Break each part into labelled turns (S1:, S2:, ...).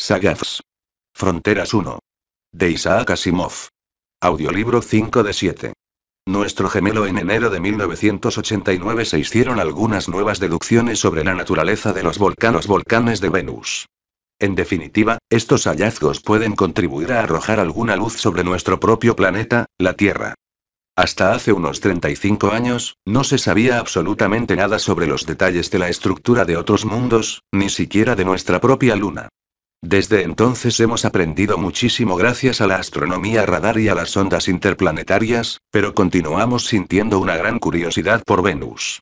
S1: Sagafs. Fronteras 1. De Isaac Asimov. Audiolibro 5 de 7. Nuestro gemelo en enero de 1989 se hicieron algunas nuevas deducciones sobre la naturaleza de los volcanos volcanes de Venus. En definitiva, estos hallazgos pueden contribuir a arrojar alguna luz sobre nuestro propio planeta, la Tierra. Hasta hace unos 35 años, no se sabía absolutamente nada sobre los detalles de la estructura de otros mundos, ni siquiera de nuestra propia Luna. Desde entonces hemos aprendido muchísimo gracias a la astronomía radar y a las ondas interplanetarias, pero continuamos sintiendo una gran curiosidad por Venus.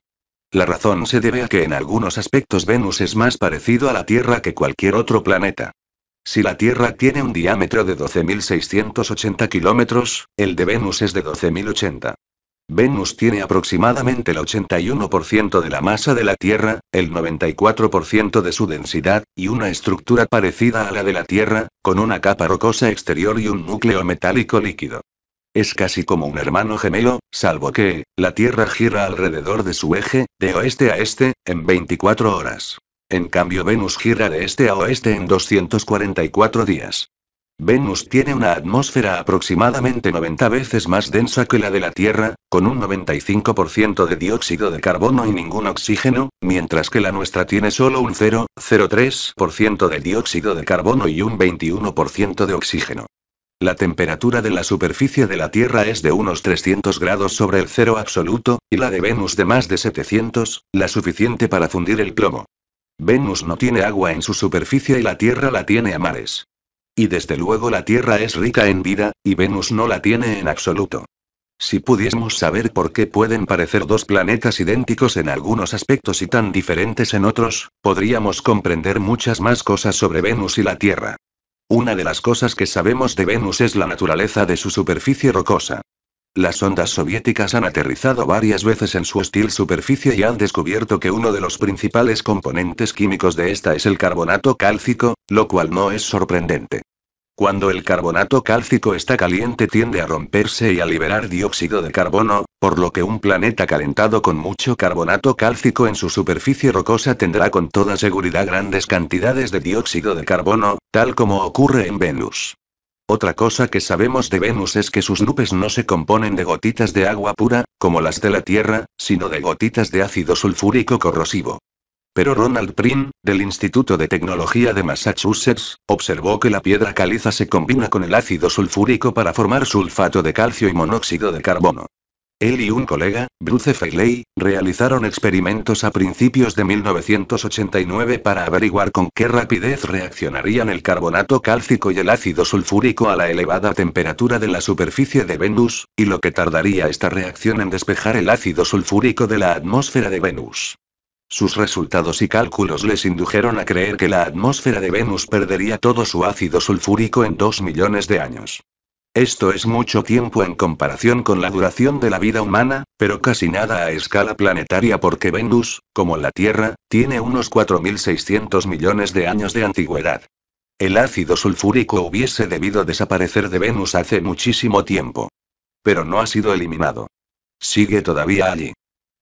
S1: La razón se debe a que en algunos aspectos Venus es más parecido a la Tierra que cualquier otro planeta. Si la Tierra tiene un diámetro de 12.680 kilómetros, el de Venus es de 12.080. Venus tiene aproximadamente el 81% de la masa de la Tierra, el 94% de su densidad, y una estructura parecida a la de la Tierra, con una capa rocosa exterior y un núcleo metálico líquido. Es casi como un hermano gemelo, salvo que, la Tierra gira alrededor de su eje, de oeste a este, en 24 horas. En cambio Venus gira de este a oeste en 244 días. Venus tiene una atmósfera aproximadamente 90 veces más densa que la de la Tierra, con un 95% de dióxido de carbono y ningún oxígeno, mientras que la nuestra tiene solo un 0,03% de dióxido de carbono y un 21% de oxígeno. La temperatura de la superficie de la Tierra es de unos 300 grados sobre el cero absoluto, y la de Venus de más de 700, la suficiente para fundir el plomo. Venus no tiene agua en su superficie y la Tierra la tiene a mares. Y desde luego la Tierra es rica en vida, y Venus no la tiene en absoluto. Si pudiésemos saber por qué pueden parecer dos planetas idénticos en algunos aspectos y tan diferentes en otros, podríamos comprender muchas más cosas sobre Venus y la Tierra. Una de las cosas que sabemos de Venus es la naturaleza de su superficie rocosa. Las ondas soviéticas han aterrizado varias veces en su hostil superficie y han descubierto que uno de los principales componentes químicos de esta es el carbonato cálcico, lo cual no es sorprendente. Cuando el carbonato cálcico está caliente tiende a romperse y a liberar dióxido de carbono, por lo que un planeta calentado con mucho carbonato cálcico en su superficie rocosa tendrá con toda seguridad grandes cantidades de dióxido de carbono, tal como ocurre en Venus. Otra cosa que sabemos de Venus es que sus nubes no se componen de gotitas de agua pura, como las de la Tierra, sino de gotitas de ácido sulfúrico corrosivo. Pero Ronald Prin, del Instituto de Tecnología de Massachusetts, observó que la piedra caliza se combina con el ácido sulfúrico para formar sulfato de calcio y monóxido de carbono. Él y un colega, Bruce Feiley, realizaron experimentos a principios de 1989 para averiguar con qué rapidez reaccionarían el carbonato cálcico y el ácido sulfúrico a la elevada temperatura de la superficie de Venus, y lo que tardaría esta reacción en despejar el ácido sulfúrico de la atmósfera de Venus. Sus resultados y cálculos les indujeron a creer que la atmósfera de Venus perdería todo su ácido sulfúrico en dos millones de años. Esto es mucho tiempo en comparación con la duración de la vida humana, pero casi nada a escala planetaria porque Venus, como la Tierra, tiene unos 4.600 millones de años de antigüedad. El ácido sulfúrico hubiese debido desaparecer de Venus hace muchísimo tiempo. Pero no ha sido eliminado. Sigue todavía allí.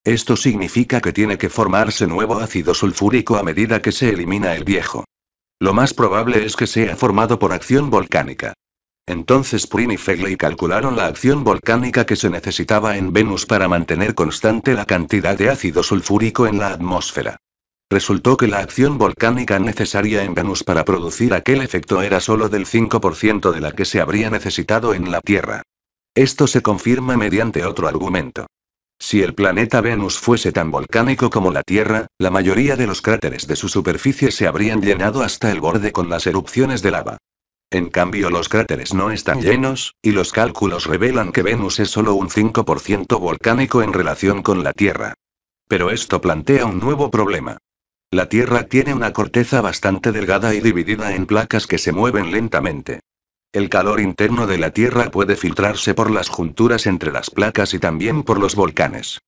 S1: Esto significa que tiene que formarse nuevo ácido sulfúrico a medida que se elimina el viejo. Lo más probable es que sea formado por acción volcánica. Entonces Prin y Fegley calcularon la acción volcánica que se necesitaba en Venus para mantener constante la cantidad de ácido sulfúrico en la atmósfera. Resultó que la acción volcánica necesaria en Venus para producir aquel efecto era solo del 5% de la que se habría necesitado en la Tierra. Esto se confirma mediante otro argumento. Si el planeta Venus fuese tan volcánico como la Tierra, la mayoría de los cráteres de su superficie se habrían llenado hasta el borde con las erupciones de lava. En cambio los cráteres no están llenos, y los cálculos revelan que Venus es solo un 5% volcánico en relación con la Tierra. Pero esto plantea un nuevo problema. La Tierra tiene una corteza bastante delgada y dividida en placas que se mueven lentamente. El calor interno de la Tierra puede filtrarse por las junturas entre las placas y también por los volcanes.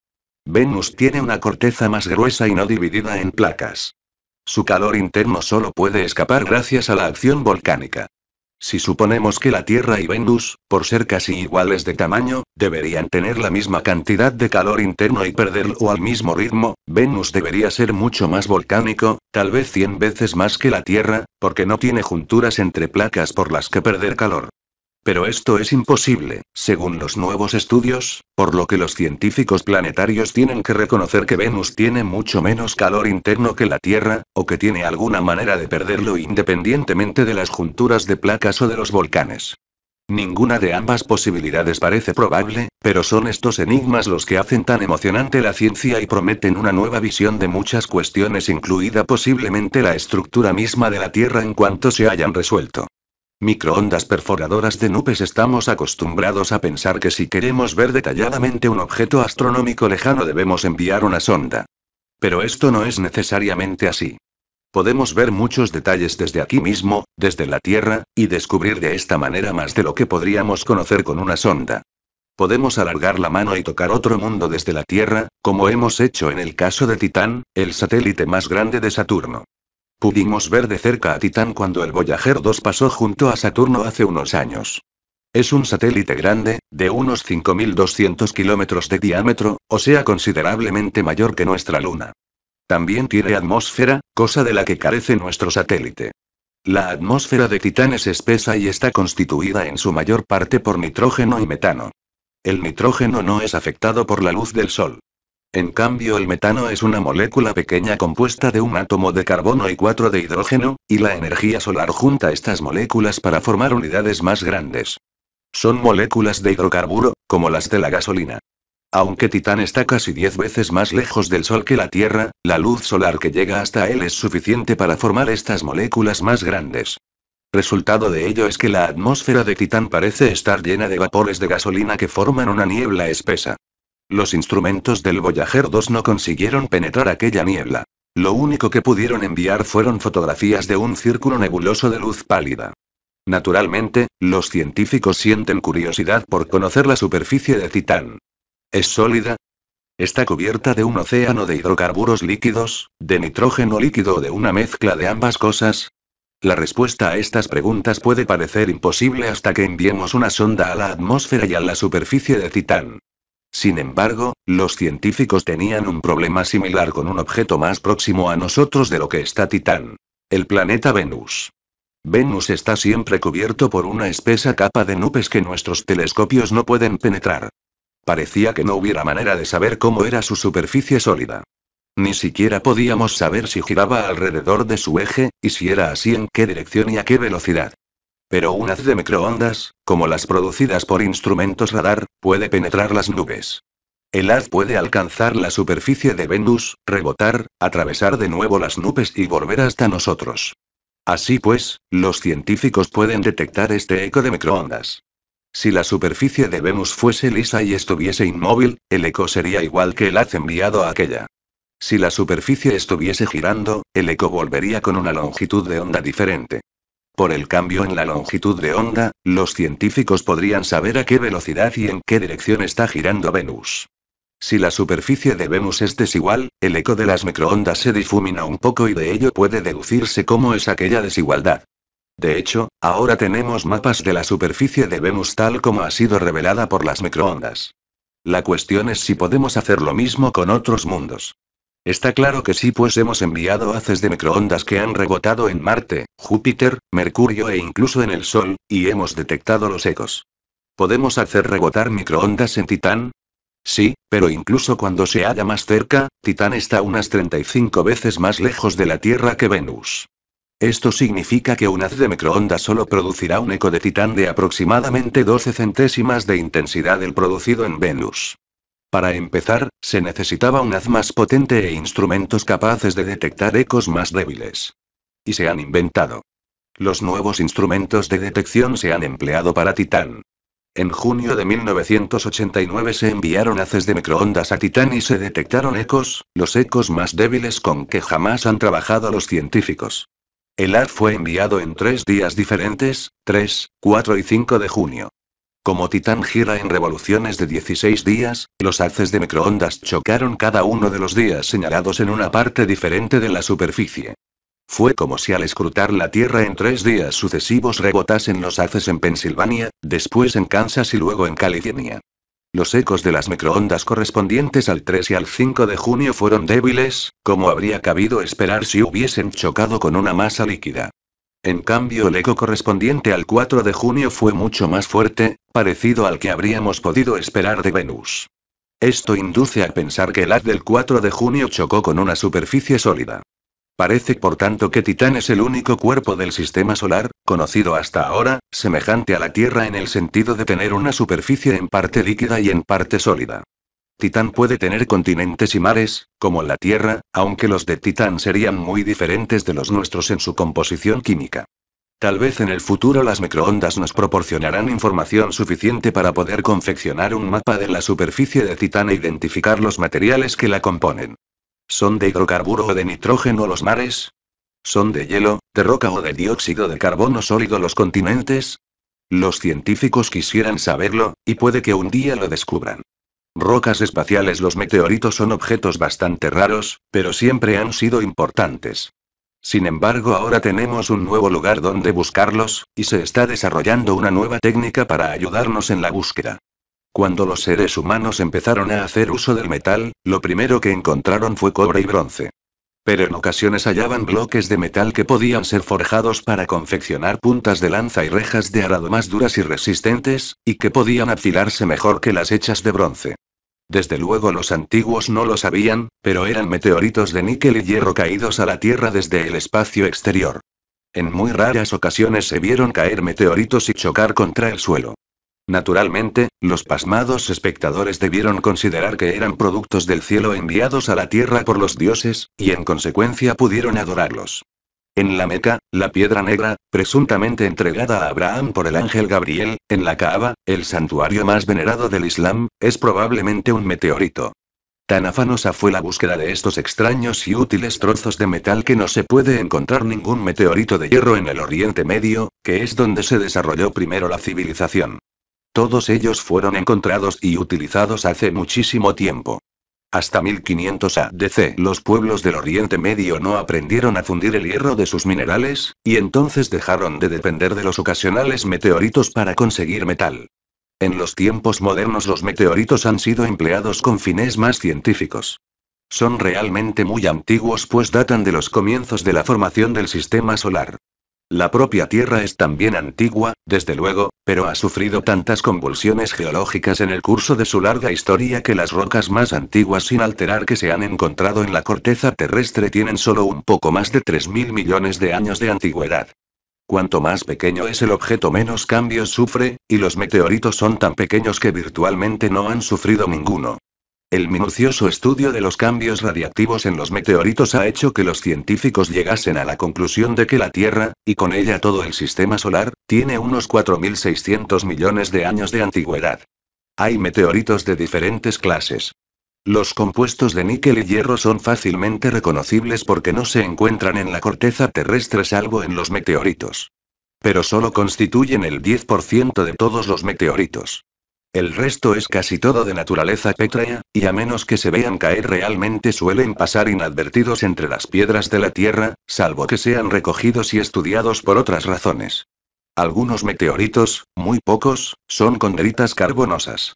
S1: Venus tiene una corteza más gruesa y no dividida en placas. Su calor interno solo puede escapar gracias a la acción volcánica. Si suponemos que la Tierra y Venus, por ser casi iguales de tamaño, deberían tener la misma cantidad de calor interno y perderlo al mismo ritmo, Venus debería ser mucho más volcánico, tal vez 100 veces más que la Tierra, porque no tiene junturas entre placas por las que perder calor. Pero esto es imposible, según los nuevos estudios, por lo que los científicos planetarios tienen que reconocer que Venus tiene mucho menos calor interno que la Tierra, o que tiene alguna manera de perderlo independientemente de las junturas de placas o de los volcanes. Ninguna de ambas posibilidades parece probable, pero son estos enigmas los que hacen tan emocionante la ciencia y prometen una nueva visión de muchas cuestiones, incluida posiblemente la estructura misma de la Tierra en cuanto se hayan resuelto. Microondas perforadoras de nubes estamos acostumbrados a pensar que si queremos ver detalladamente un objeto astronómico lejano debemos enviar una sonda. Pero esto no es necesariamente así. Podemos ver muchos detalles desde aquí mismo, desde la Tierra, y descubrir de esta manera más de lo que podríamos conocer con una sonda. Podemos alargar la mano y tocar otro mundo desde la Tierra, como hemos hecho en el caso de Titán, el satélite más grande de Saturno. Pudimos ver de cerca a Titán cuando el Voyager 2 pasó junto a Saturno hace unos años. Es un satélite grande, de unos 5.200 kilómetros de diámetro, o sea considerablemente mayor que nuestra Luna. También tiene atmósfera, cosa de la que carece nuestro satélite. La atmósfera de Titán es espesa y está constituida en su mayor parte por nitrógeno y metano. El nitrógeno no es afectado por la luz del Sol. En cambio el metano es una molécula pequeña compuesta de un átomo de carbono y cuatro de hidrógeno, y la energía solar junta estas moléculas para formar unidades más grandes. Son moléculas de hidrocarburo, como las de la gasolina. Aunque Titán está casi 10 veces más lejos del Sol que la Tierra, la luz solar que llega hasta él es suficiente para formar estas moléculas más grandes. Resultado de ello es que la atmósfera de Titán parece estar llena de vapores de gasolina que forman una niebla espesa. Los instrumentos del Voyager 2 no consiguieron penetrar aquella niebla. Lo único que pudieron enviar fueron fotografías de un círculo nebuloso de luz pálida. Naturalmente, los científicos sienten curiosidad por conocer la superficie de Titán. ¿Es sólida? Está cubierta de un océano de hidrocarburos líquidos, de nitrógeno líquido o de una mezcla de ambas cosas, la respuesta a estas preguntas puede parecer imposible hasta que enviemos una sonda a la atmósfera y a la superficie de Titán. Sin embargo, los científicos tenían un problema similar con un objeto más próximo a nosotros de lo que está Titán. El planeta Venus. Venus está siempre cubierto por una espesa capa de nubes que nuestros telescopios no pueden penetrar. Parecía que no hubiera manera de saber cómo era su superficie sólida. Ni siquiera podíamos saber si giraba alrededor de su eje, y si era así en qué dirección y a qué velocidad. Pero un haz de microondas, como las producidas por instrumentos radar, puede penetrar las nubes. El haz puede alcanzar la superficie de Venus, rebotar, atravesar de nuevo las nubes y volver hasta nosotros. Así pues, los científicos pueden detectar este eco de microondas. Si la superficie de Venus fuese lisa y estuviese inmóvil, el eco sería igual que el haz enviado a aquella. Si la superficie estuviese girando, el eco volvería con una longitud de onda diferente. Por el cambio en la longitud de onda, los científicos podrían saber a qué velocidad y en qué dirección está girando Venus. Si la superficie de Venus es desigual, el eco de las microondas se difumina un poco y de ello puede deducirse cómo es aquella desigualdad. De hecho, ahora tenemos mapas de la superficie de Venus tal como ha sido revelada por las microondas. La cuestión es si podemos hacer lo mismo con otros mundos. Está claro que sí, pues hemos enviado haces de microondas que han rebotado en Marte, Júpiter, Mercurio e incluso en el Sol, y hemos detectado los ecos. ¿Podemos hacer rebotar microondas en Titán? Sí, pero incluso cuando se halla más cerca, Titán está unas 35 veces más lejos de la Tierra que Venus. Esto significa que un haz de microondas solo producirá un eco de titán de aproximadamente 12 centésimas de intensidad del producido en Venus. Para empezar, se necesitaba un haz más potente e instrumentos capaces de detectar ecos más débiles. Y se han inventado. Los nuevos instrumentos de detección se han empleado para Titán. En junio de 1989 se enviaron haces de microondas a Titán y se detectaron ecos, los ecos más débiles con que jamás han trabajado los científicos. El haz fue enviado en tres días diferentes, 3, 4 y 5 de junio. Como Titán gira en revoluciones de 16 días, los haces de microondas chocaron cada uno de los días señalados en una parte diferente de la superficie. Fue como si al escrutar la Tierra en tres días sucesivos rebotasen los haces en Pensilvania, después en Kansas y luego en California. Los ecos de las microondas correspondientes al 3 y al 5 de junio fueron débiles, como habría cabido esperar si hubiesen chocado con una masa líquida. En cambio, el eco correspondiente al 4 de junio fue mucho más fuerte, parecido al que habríamos podido esperar de Venus. Esto induce a pensar que el haz del 4 de junio chocó con una superficie sólida. Parece por tanto que Titán es el único cuerpo del sistema solar, conocido hasta ahora, semejante a la Tierra en el sentido de tener una superficie en parte líquida y en parte sólida. Titán puede tener continentes y mares, como la Tierra, aunque los de Titán serían muy diferentes de los nuestros en su composición química. Tal vez en el futuro las microondas nos proporcionarán información suficiente para poder confeccionar un mapa de la superficie de Titán e identificar los materiales que la componen. ¿Son de hidrocarburo o de nitrógeno los mares? ¿Son de hielo, de roca o de dióxido de carbono sólido los continentes? Los científicos quisieran saberlo, y puede que un día lo descubran. Rocas espaciales Los meteoritos son objetos bastante raros, pero siempre han sido importantes. Sin embargo, ahora tenemos un nuevo lugar donde buscarlos, y se está desarrollando una nueva técnica para ayudarnos en la búsqueda. Cuando los seres humanos empezaron a hacer uso del metal, lo primero que encontraron fue cobre y bronce. Pero en ocasiones hallaban bloques de metal que podían ser forjados para confeccionar puntas de lanza y rejas de arado más duras y resistentes, y que podían afilarse mejor que las hechas de bronce. Desde luego los antiguos no lo sabían, pero eran meteoritos de níquel y hierro caídos a la Tierra desde el espacio exterior. En muy raras ocasiones se vieron caer meteoritos y chocar contra el suelo. Naturalmente, los pasmados espectadores debieron considerar que eran productos del cielo enviados a la tierra por los dioses, y en consecuencia pudieron adorarlos. En la Meca, la piedra negra, presuntamente entregada a Abraham por el ángel Gabriel, en la Kaaba, el santuario más venerado del Islam, es probablemente un meteorito. Tan afanosa fue la búsqueda de estos extraños y útiles trozos de metal que no se puede encontrar ningún meteorito de hierro en el Oriente Medio, que es donde se desarrolló primero la civilización. Todos ellos fueron encontrados y utilizados hace muchísimo tiempo. Hasta 1500 ADC los pueblos del Oriente Medio no aprendieron a fundir el hierro de sus minerales, y entonces dejaron de depender de los ocasionales meteoritos para conseguir metal. En los tiempos modernos los meteoritos han sido empleados con fines más científicos. Son realmente muy antiguos pues datan de los comienzos de la formación del sistema solar. La propia Tierra es también antigua, desde luego, pero ha sufrido tantas convulsiones geológicas en el curso de su larga historia que las rocas más antiguas sin alterar que se han encontrado en la corteza terrestre tienen solo un poco más de 3.000 millones de años de antigüedad. Cuanto más pequeño es el objeto menos cambios sufre, y los meteoritos son tan pequeños que virtualmente no han sufrido ninguno. El minucioso estudio de los cambios radiactivos en los meteoritos ha hecho que los científicos llegasen a la conclusión de que la Tierra, y con ella todo el sistema solar, tiene unos 4.600 millones de años de antigüedad. Hay meteoritos de diferentes clases. Los compuestos de níquel y hierro son fácilmente reconocibles porque no se encuentran en la corteza terrestre salvo en los meteoritos. Pero solo constituyen el 10% de todos los meteoritos. El resto es casi todo de naturaleza pétrea, y a menos que se vean caer realmente suelen pasar inadvertidos entre las piedras de la Tierra, salvo que sean recogidos y estudiados por otras razones. Algunos meteoritos, muy pocos, son condritas carbonosas.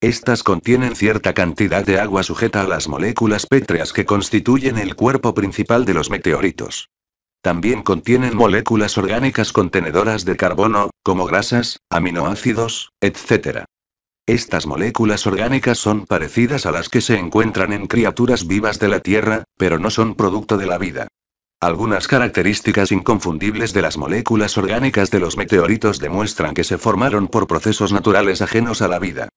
S1: Estas contienen cierta cantidad de agua sujeta a las moléculas pétreas que constituyen el cuerpo principal de los meteoritos. También contienen moléculas orgánicas contenedoras de carbono, como grasas, aminoácidos, etc. Estas moléculas orgánicas son parecidas a las que se encuentran en criaturas vivas de la Tierra, pero no son producto de la vida. Algunas características inconfundibles de las moléculas orgánicas de los meteoritos demuestran que se formaron por procesos naturales ajenos a la vida.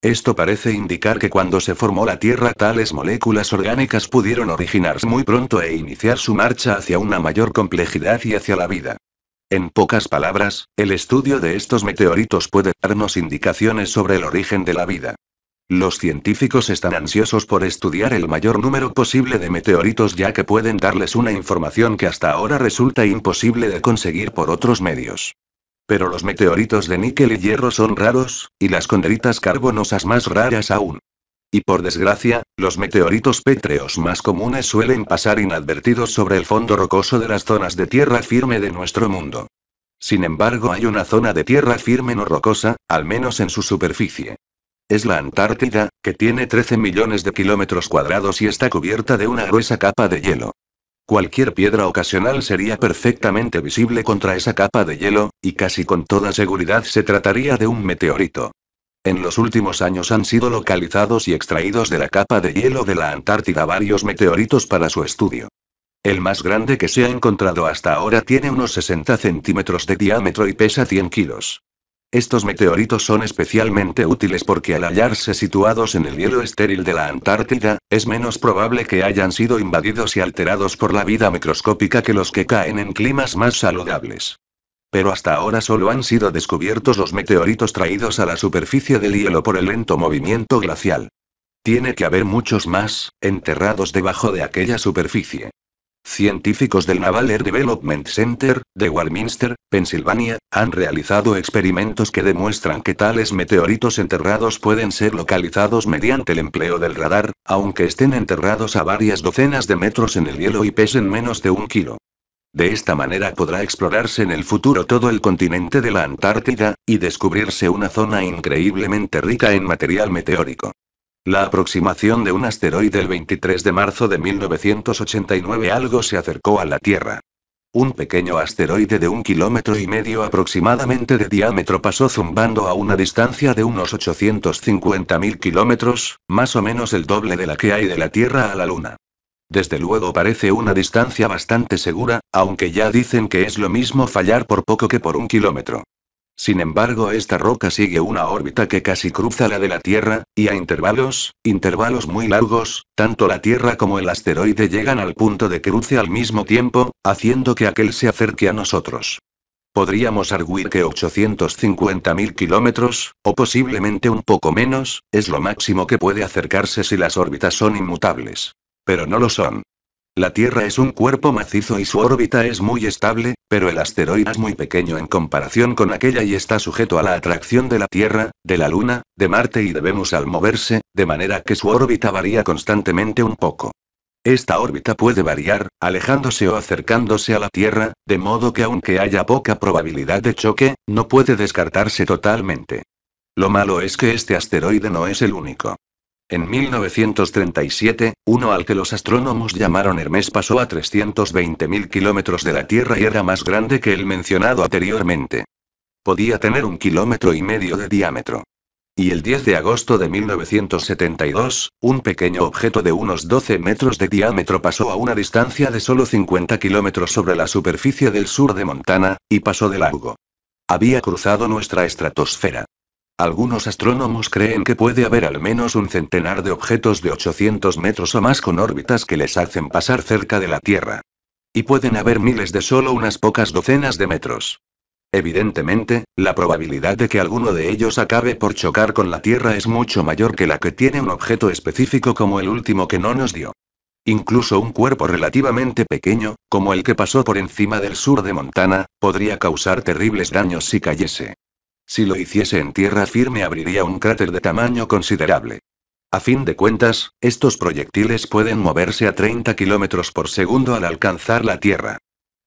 S1: Esto parece indicar que cuando se formó la Tierra tales moléculas orgánicas pudieron originarse muy pronto e iniciar su marcha hacia una mayor complejidad y hacia la vida. En pocas palabras, el estudio de estos meteoritos puede darnos indicaciones sobre el origen de la vida. Los científicos están ansiosos por estudiar el mayor número posible de meteoritos ya que pueden darles una información que hasta ahora resulta imposible de conseguir por otros medios. Pero los meteoritos de níquel y hierro son raros, y las conderitas carbonosas más raras aún. Y por desgracia, los meteoritos pétreos más comunes suelen pasar inadvertidos sobre el fondo rocoso de las zonas de tierra firme de nuestro mundo. Sin embargo, hay una zona de tierra firme no rocosa, al menos en su superficie. Es la Antártida, que tiene 13 millones de kilómetros cuadrados y está cubierta de una gruesa capa de hielo. Cualquier piedra ocasional sería perfectamente visible contra esa capa de hielo, y casi con toda seguridad se trataría de un meteorito. En los últimos años han sido localizados y extraídos de la capa de hielo de la Antártida varios meteoritos para su estudio. El más grande que se ha encontrado hasta ahora tiene unos 60 centímetros de diámetro y pesa 100 kilos. Estos meteoritos son especialmente útiles porque al hallarse situados en el hielo estéril de la Antártida, es menos probable que hayan sido invadidos y alterados por la vida microscópica que los que caen en climas más saludables. Pero hasta ahora solo han sido descubiertos los meteoritos traídos a la superficie del hielo por el lento movimiento glacial. Tiene que haber muchos más, enterrados debajo de aquella superficie. Científicos del Naval Air Development Center, de Warminster, Pensilvania, han realizado experimentos que demuestran que tales meteoritos enterrados pueden ser localizados mediante el empleo del radar, aunque estén enterrados a varias docenas de metros en el hielo y pesen menos de un kilo. De esta manera podrá explorarse en el futuro todo el continente de la Antártida, y descubrirse una zona increíblemente rica en material meteórico. La aproximación de un asteroide el 23 de marzo de 1989 algo se acercó a la Tierra. Un pequeño asteroide de un kilómetro y medio aproximadamente de diámetro pasó zumbando a una distancia de unos 850.000 kilómetros, más o menos el doble de la que hay de la Tierra a la Luna. Desde luego parece una distancia bastante segura, aunque ya dicen que es lo mismo fallar por poco que por un kilómetro. Sin embargo, esta roca sigue una órbita que casi cruza la de la Tierra, y a intervalos, intervalos muy largos, tanto la Tierra como el asteroide llegan al punto de cruce al mismo tiempo, haciendo que aquel se acerque a nosotros. Podríamos arguir que 850.000 kilómetros, o posiblemente un poco menos, es lo máximo que puede acercarse si las órbitas son inmutables. Pero no lo son. La Tierra es un cuerpo macizo y su órbita es muy estable, pero el asteroide es muy pequeño en comparación con aquella y está sujeto a la atracción de la Tierra, de la Luna, de Marte y de Venus al moverse, de manera que su órbita varía constantemente un poco. Esta órbita puede variar, alejándose o acercándose a la Tierra, de modo que aunque haya poca probabilidad de choque, no puede descartarse totalmente. Lo malo es que este asteroide no es el único. En 1937, uno al que los astrónomos llamaron Hermes pasó a 320.000 kilómetros de la Tierra y era más grande que el mencionado anteriormente. Podía tener un kilómetro y medio de diámetro. Y el 10 de agosto de 1972, un pequeño objeto de unos 12 metros de diámetro pasó a una distancia de solo 50 kilómetros sobre la superficie del sur de Montana, y pasó del largo. Había cruzado nuestra estratosfera. Algunos astrónomos creen que puede haber al menos un centenar de objetos de 800 metros o más con órbitas que les hacen pasar cerca de la Tierra. Y pueden haber miles de solo unas pocas docenas de metros. Evidentemente, la probabilidad de que alguno de ellos acabe por chocar con la Tierra es mucho mayor que la que tiene un objeto específico como el último que no nos dio. Incluso un cuerpo relativamente pequeño, como el que pasó por encima del sur de Montana, podría causar terribles daños si cayese. Si lo hiciese en tierra firme abriría un cráter de tamaño considerable. A fin de cuentas, estos proyectiles pueden moverse a 30 km por segundo al alcanzar la Tierra.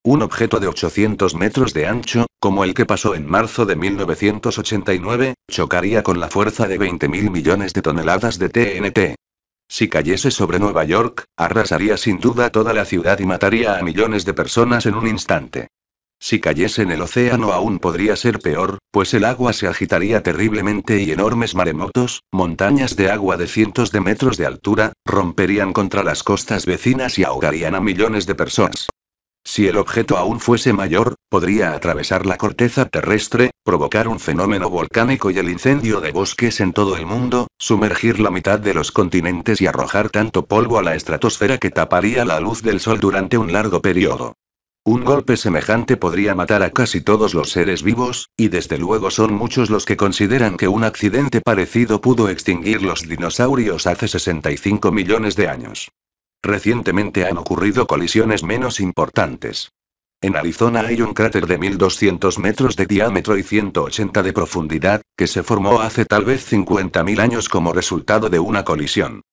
S1: Un objeto de 800 metros de ancho, como el que pasó en marzo de 1989, chocaría con la fuerza de 20.000 millones de toneladas de TNT. Si cayese sobre Nueva York, arrasaría sin duda toda la ciudad y mataría a millones de personas en un instante. Si cayese en el océano aún podría ser peor, pues el agua se agitaría terriblemente y enormes maremotos, montañas de agua de cientos de metros de altura, romperían contra las costas vecinas y ahogarían a millones de personas. Si el objeto aún fuese mayor, podría atravesar la corteza terrestre, provocar un fenómeno volcánico y el incendio de bosques en todo el mundo, sumergir la mitad de los continentes y arrojar tanto polvo a la estratosfera que taparía la luz del sol durante un largo periodo. Un golpe semejante podría matar a casi todos los seres vivos, y desde luego son muchos los que consideran que un accidente parecido pudo extinguir los dinosaurios hace 65 millones de años. Recientemente han ocurrido colisiones menos importantes. En Arizona hay un cráter de 1200 metros de diámetro y 180 de profundidad, que se formó hace tal vez 50.000 años como resultado de una colisión.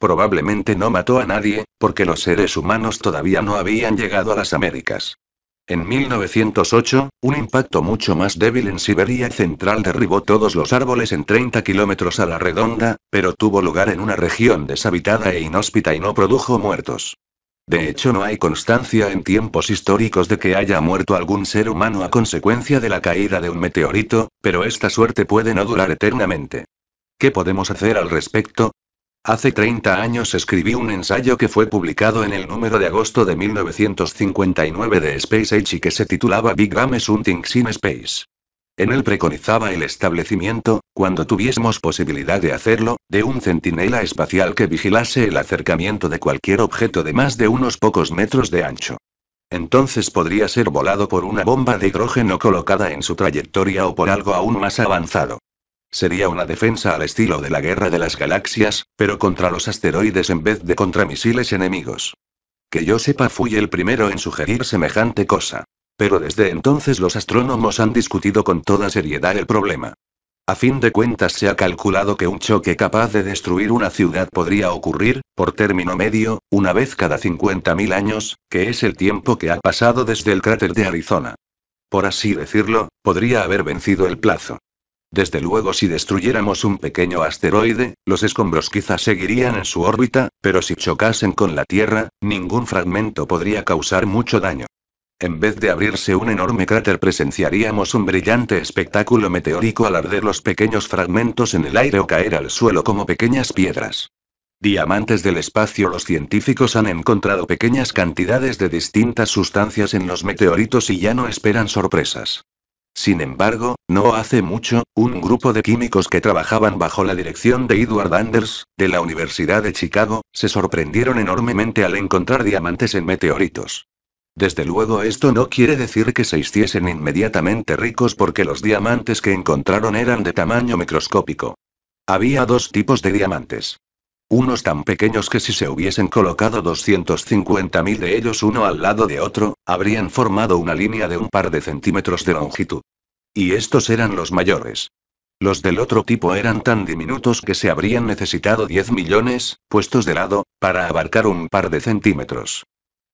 S1: Probablemente no mató a nadie, porque los seres humanos todavía no habían llegado a las Américas. En 1908, un impacto mucho más débil en Siberia Central derribó todos los árboles en 30 kilómetros a la redonda, pero tuvo lugar en una región deshabitada e inhóspita y no produjo muertos. De hecho, no hay constancia en tiempos históricos de que haya muerto algún ser humano a consecuencia de la caída de un meteorito, pero esta suerte puede no durar eternamente. ¿Qué podemos hacer al respecto? Hace 30 años escribí un ensayo que fue publicado en el número de agosto de 1959 de Space Age y que se titulaba Big Bang is in Space. En él preconizaba el establecimiento, cuando tuviésemos posibilidad de hacerlo, de un centinela espacial que vigilase el acercamiento de cualquier objeto de más de unos pocos metros de ancho. Entonces podría ser volado por una bomba de hidrógeno colocada en su trayectoria o por algo aún más avanzado. Sería una defensa al estilo de la Guerra de las Galaxias, pero contra los asteroides en vez de contra misiles enemigos. Que yo sepa, fui el primero en sugerir semejante cosa. Pero desde entonces los astrónomos han discutido con toda seriedad el problema. A fin de cuentas se ha calculado que un choque capaz de destruir una ciudad podría ocurrir, por término medio, una vez cada 50.000 años, que es el tiempo que ha pasado desde el cráter de Arizona. Por así decirlo, podría haber vencido el plazo. Desde luego si destruyéramos un pequeño asteroide, los escombros quizás seguirían en su órbita, pero si chocasen con la Tierra, ningún fragmento podría causar mucho daño. En vez de abrirse un enorme cráter presenciaríamos un brillante espectáculo meteórico al arder los pequeños fragmentos en el aire o caer al suelo como pequeñas piedras. Diamantes del espacio Los científicos han encontrado pequeñas cantidades de distintas sustancias en los meteoritos y ya no esperan sorpresas. Sin embargo, no hace mucho, un grupo de químicos que trabajaban bajo la dirección de Edward Anders, de la Universidad de Chicago, se sorprendieron enormemente al encontrar diamantes en meteoritos. Desde luego esto no quiere decir que se hiciesen inmediatamente ricos porque los diamantes que encontraron eran de tamaño microscópico. Había dos tipos de diamantes. Unos tan pequeños que si se hubiesen colocado 250.000 de ellos uno al lado de otro, habrían formado una línea de un par de centímetros de longitud. Y estos eran los mayores. Los del otro tipo eran tan diminutos que se habrían necesitado 10 millones, puestos de lado, para abarcar un par de centímetros.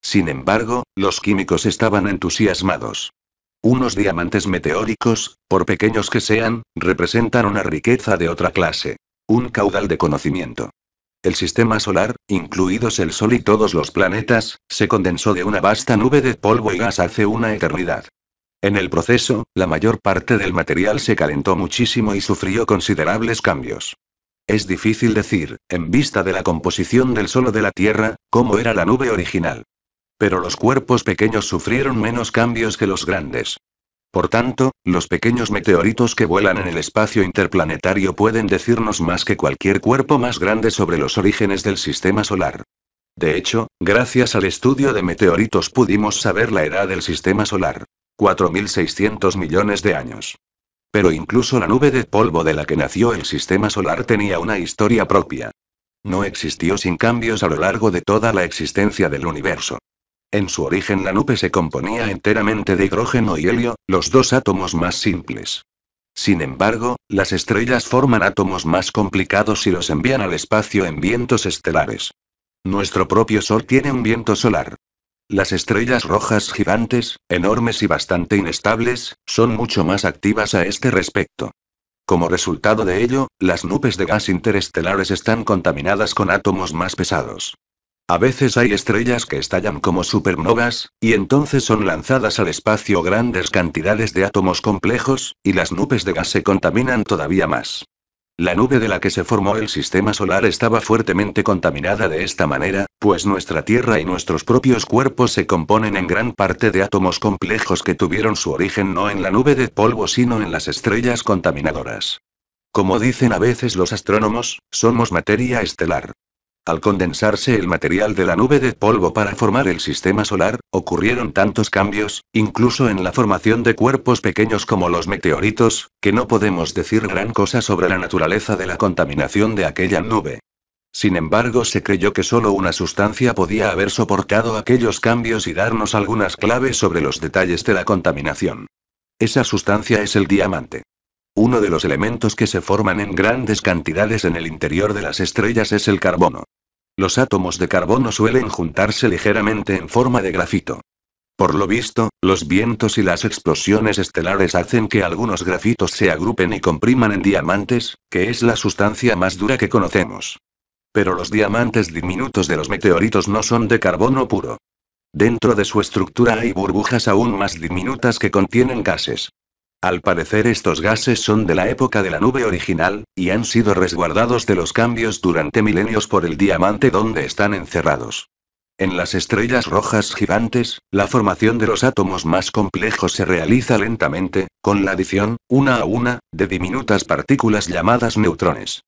S1: Sin embargo, los químicos estaban entusiasmados. Unos diamantes meteóricos, por pequeños que sean, representan una riqueza de otra clase. Un caudal de conocimiento. El sistema solar, incluidos el Sol y todos los planetas, se condensó de una vasta nube de polvo y gas hace una eternidad. En el proceso, la mayor parte del material se calentó muchísimo y sufrió considerables cambios. Es difícil decir, en vista de la composición del Sol o de la Tierra, cómo era la nube original. Pero los cuerpos pequeños sufrieron menos cambios que los grandes. Por tanto, los pequeños meteoritos que vuelan en el espacio interplanetario pueden decirnos más que cualquier cuerpo más grande sobre los orígenes del sistema solar. De hecho, gracias al estudio de meteoritos pudimos saber la edad del sistema solar. 4.600 millones de años. Pero incluso la nube de polvo de la que nació el sistema solar tenía una historia propia. No existió sin cambios a lo largo de toda la existencia del universo. En su origen la nube se componía enteramente de hidrógeno y helio, los dos átomos más simples. Sin embargo, las estrellas forman átomos más complicados y los envían al espacio en vientos estelares. Nuestro propio Sol tiene un viento solar. Las estrellas rojas gigantes, enormes y bastante inestables, son mucho más activas a este respecto. Como resultado de ello, las nubes de gas interestelares están contaminadas con átomos más pesados. A veces hay estrellas que estallan como supernovas, y entonces son lanzadas al espacio grandes cantidades de átomos complejos, y las nubes de gas se contaminan todavía más. La nube de la que se formó el sistema solar estaba fuertemente contaminada de esta manera, pues nuestra Tierra y nuestros propios cuerpos se componen en gran parte de átomos complejos que tuvieron su origen no en la nube de polvo sino en las estrellas contaminadoras. Como dicen a veces los astrónomos, somos materia estelar. Al condensarse el material de la nube de polvo para formar el sistema solar, ocurrieron tantos cambios, incluso en la formación de cuerpos pequeños como los meteoritos, que no podemos decir gran cosa sobre la naturaleza de la contaminación de aquella nube. Sin embargo, se creyó que solo una sustancia podía haber soportado aquellos cambios y darnos algunas claves sobre los detalles de la contaminación. Esa sustancia es el diamante. Uno de los elementos que se forman en grandes cantidades en el interior de las estrellas es el carbono. Los átomos de carbono suelen juntarse ligeramente en forma de grafito. Por lo visto, los vientos y las explosiones estelares hacen que algunos grafitos se agrupen y compriman en diamantes, que es la sustancia más dura que conocemos. Pero los diamantes diminutos de los meteoritos no son de carbono puro. Dentro de su estructura hay burbujas aún más diminutas que contienen gases. Al parecer estos gases son de la época de la nube original, y han sido resguardados de los cambios durante milenios por el diamante donde están encerrados. En las estrellas rojas gigantes, la formación de los átomos más complejos se realiza lentamente, con la adición, una a una, de diminutas partículas llamadas neutrones.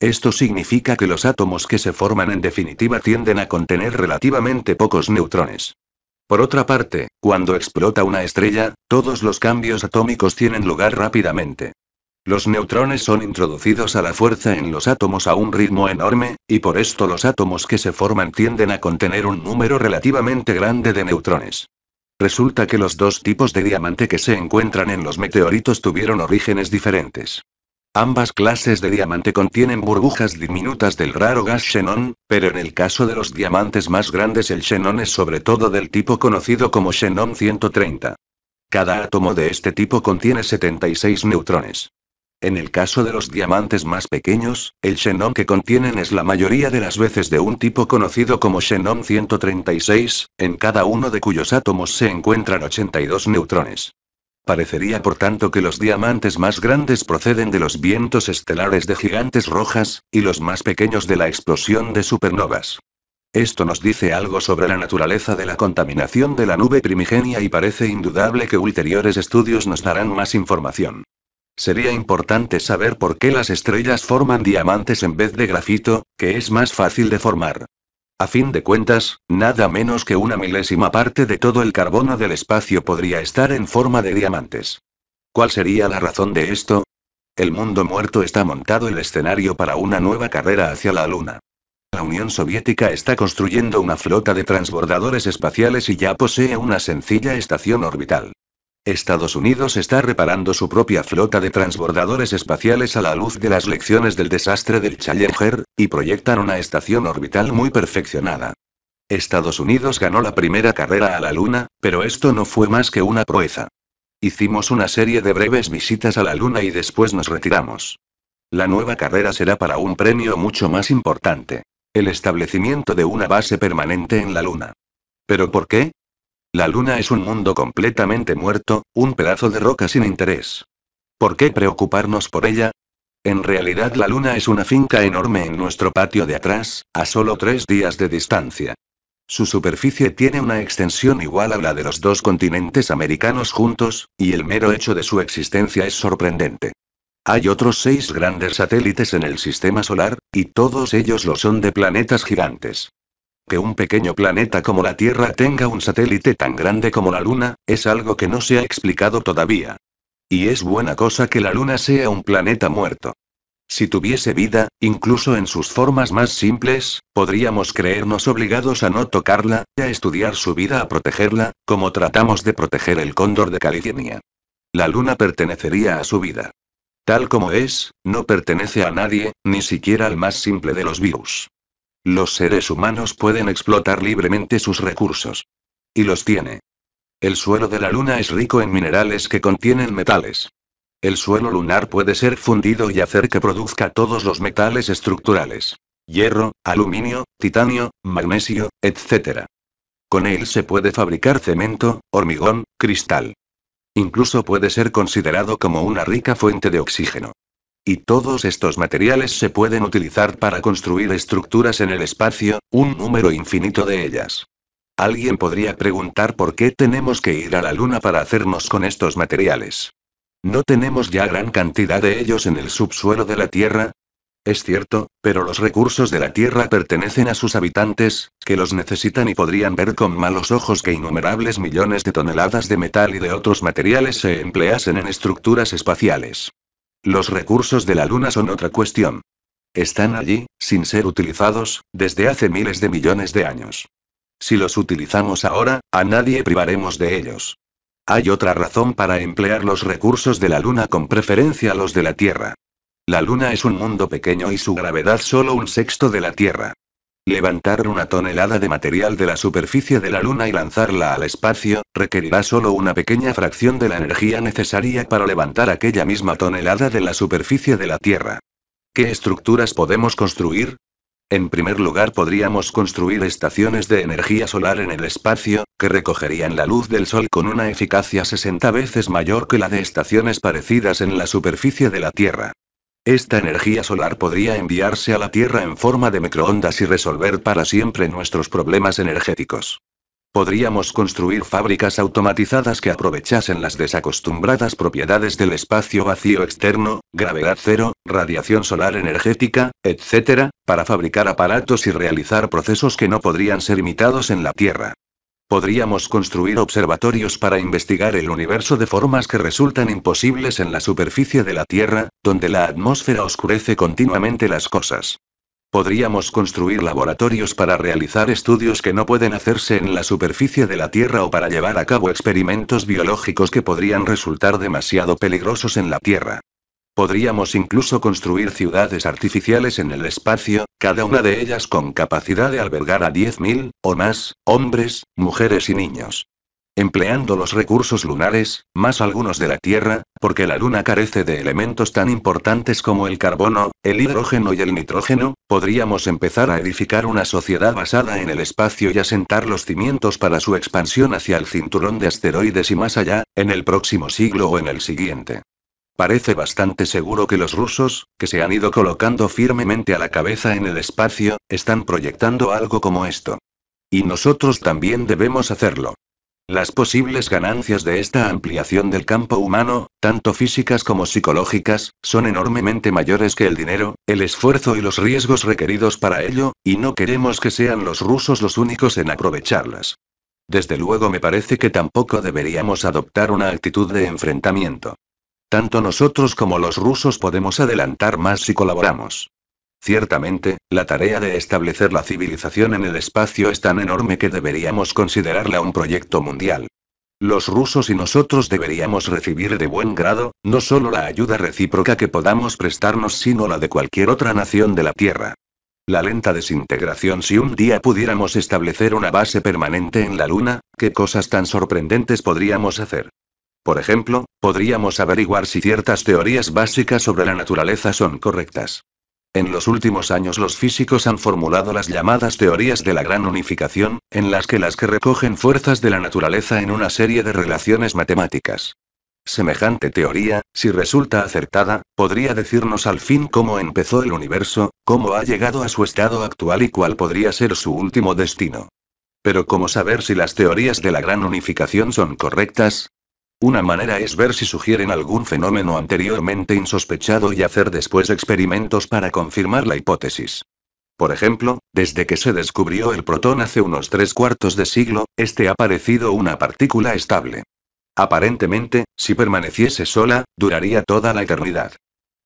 S1: Esto significa que los átomos que se forman en definitiva tienden a contener relativamente pocos neutrones. Por otra parte, cuando explota una estrella, todos los cambios atómicos tienen lugar rápidamente. Los neutrones son introducidos a la fuerza en los átomos a un ritmo enorme, y por esto los átomos que se forman tienden a contener un número relativamente grande de neutrones. Resulta que los dos tipos de diamante que se encuentran en los meteoritos tuvieron orígenes diferentes. Ambas clases de diamante contienen burbujas diminutas del raro gas xenón, pero en el caso de los diamantes más grandes el xenón es sobre todo del tipo conocido como xenón 130. Cada átomo de este tipo contiene 76 neutrones. En el caso de los diamantes más pequeños, el xenón que contienen es la mayoría de las veces de un tipo conocido como xenón 136, en cada uno de cuyos átomos se encuentran 82 neutrones. Parecería por tanto que los diamantes más grandes proceden de los vientos estelares de gigantes rojas, y los más pequeños de la explosión de supernovas. Esto nos dice algo sobre la naturaleza de la contaminación de la nube primigenia y parece indudable que ulteriores estudios nos darán más información. Sería importante saber por qué las estrellas forman diamantes en vez de grafito, que es más fácil de formar. A fin de cuentas, nada menos que una milésima parte de todo el carbono del espacio podría estar en forma de diamantes. ¿Cuál sería la razón de esto? El mundo muerto está montado el escenario para una nueva carrera hacia la Luna. La Unión Soviética está construyendo una flota de transbordadores espaciales y ya posee una sencilla estación orbital. Estados Unidos está reparando su propia flota de transbordadores espaciales a la luz de las lecciones del desastre del Challenger, y proyectan una estación orbital muy perfeccionada. Estados Unidos ganó la primera carrera a la Luna, pero esto no fue más que una proeza. Hicimos una serie de breves visitas a la Luna y después nos retiramos. La nueva carrera será para un premio mucho más importante. El establecimiento de una base permanente en la Luna. ¿Pero por qué? La luna es un mundo completamente muerto, un pedazo de roca sin interés. ¿Por qué preocuparnos por ella? En realidad la luna es una finca enorme en nuestro patio de atrás, a solo tres días de distancia. Su superficie tiene una extensión igual a la de los dos continentes americanos juntos, y el mero hecho de su existencia es sorprendente. Hay otros seis grandes satélites en el sistema solar, y todos ellos lo son de planetas gigantes. Que un pequeño planeta como la Tierra tenga un satélite tan grande como la Luna, es algo que no se ha explicado todavía. Y es buena cosa que la Luna sea un planeta muerto. Si tuviese vida, incluso en sus formas más simples, podríamos creernos obligados a no tocarla, a estudiar su vida, a protegerla, como tratamos de proteger el cóndor de California. La luna pertenecería a su vida. Tal como es, no pertenece a nadie, ni siquiera al más simple de los virus. Los seres humanos pueden explotar libremente sus recursos. Y los tiene. El suelo de la luna es rico en minerales que contienen metales. El suelo lunar puede ser fundido y hacer que produzca todos los metales estructurales. Hierro, aluminio, titanio, magnesio, etc. Con él se puede fabricar cemento, hormigón, cristal. Incluso puede ser considerado como una rica fuente de oxígeno. Y todos estos materiales se pueden utilizar para construir estructuras en el espacio, un número infinito de ellas. Alguien podría preguntar por qué tenemos que ir a la Luna para hacernos con estos materiales. ¿No tenemos ya gran cantidad de ellos en el subsuelo de la Tierra? Es cierto, pero los recursos de la Tierra pertenecen a sus habitantes, que los necesitan y podrían ver con malos ojos que innumerables millones de toneladas de metal y de otros materiales se empleasen en estructuras espaciales. Los recursos de la Luna son otra cuestión. Están allí, sin ser utilizados, desde hace miles de millones de años. Si los utilizamos ahora, a nadie privaremos de ellos. Hay otra razón para emplear los recursos de la Luna con preferencia a los de la Tierra. La Luna es un mundo pequeño y su gravedad solo un sexto de la Tierra. Levantar una tonelada de material de la superficie de la Luna y lanzarla al espacio, requerirá solo una pequeña fracción de la energía necesaria para levantar aquella misma tonelada de la superficie de la Tierra. ¿Qué estructuras podemos construir? En primer lugar, podríamos construir estaciones de energía solar en el espacio, que recogerían la luz del Sol con una eficacia 60 veces mayor que la de estaciones parecidas en la superficie de la Tierra. Esta energía solar podría enviarse a la Tierra en forma de microondas y resolver para siempre nuestros problemas energéticos. Podríamos construir fábricas automatizadas que aprovechasen las desacostumbradas propiedades del espacio vacío externo, gravedad cero, radiación solar energética, etc., para fabricar aparatos y realizar procesos que no podrían ser imitados en la Tierra. Podríamos construir observatorios para investigar el universo de formas que resultan imposibles en la superficie de la Tierra, donde la atmósfera oscurece continuamente las cosas. Podríamos construir laboratorios para realizar estudios que no pueden hacerse en la superficie de la Tierra o para llevar a cabo experimentos biológicos que podrían resultar demasiado peligrosos en la Tierra. Podríamos incluso construir ciudades artificiales en el espacio, cada una de ellas con capacidad de albergar a 10.000, o más, hombres, mujeres y niños. Empleando los recursos lunares, más algunos de la Tierra, porque la Luna carece de elementos tan importantes como el carbono, el hidrógeno y el nitrógeno, podríamos empezar a edificar una sociedad basada en el espacio y asentar los cimientos para su expansión hacia el cinturón de asteroides y más allá, en el próximo siglo o en el siguiente. Parece bastante seguro que los rusos, que se han ido colocando firmemente a la cabeza en el espacio, están proyectando algo como esto. Y nosotros también debemos hacerlo. Las posibles ganancias de esta ampliación del campo humano, tanto físicas como psicológicas, son enormemente mayores que el dinero, el esfuerzo y los riesgos requeridos para ello, y no queremos que sean los rusos los únicos en aprovecharlas. Desde luego me parece que tampoco deberíamos adoptar una actitud de enfrentamiento. Tanto nosotros como los rusos podemos adelantar más si colaboramos. Ciertamente, la tarea de establecer la civilización en el espacio es tan enorme que deberíamos considerarla un proyecto mundial. Los rusos y nosotros deberíamos recibir de buen grado, no solo la ayuda recíproca que podamos prestarnos, sino la de cualquier otra nación de la Tierra. La lenta desintegración si un día pudiéramos establecer una base permanente en la Luna, qué cosas tan sorprendentes podríamos hacer. Por ejemplo, podríamos averiguar si ciertas teorías básicas sobre la naturaleza son correctas. En los últimos años los físicos han formulado las llamadas teorías de la gran unificación, en las que las que recogen fuerzas de la naturaleza en una serie de relaciones matemáticas. Semejante teoría, si resulta acertada, podría decirnos al fin cómo empezó el universo, cómo ha llegado a su estado actual y cuál podría ser su último destino. Pero ¿cómo saber si las teorías de la gran unificación son correctas? Una manera es ver si sugieren algún fenómeno anteriormente insospechado y hacer después experimentos para confirmar la hipótesis. Por ejemplo, desde que se descubrió el protón hace unos tres cuartos de siglo, este ha parecido una partícula estable. Aparentemente, si permaneciese sola, duraría toda la eternidad.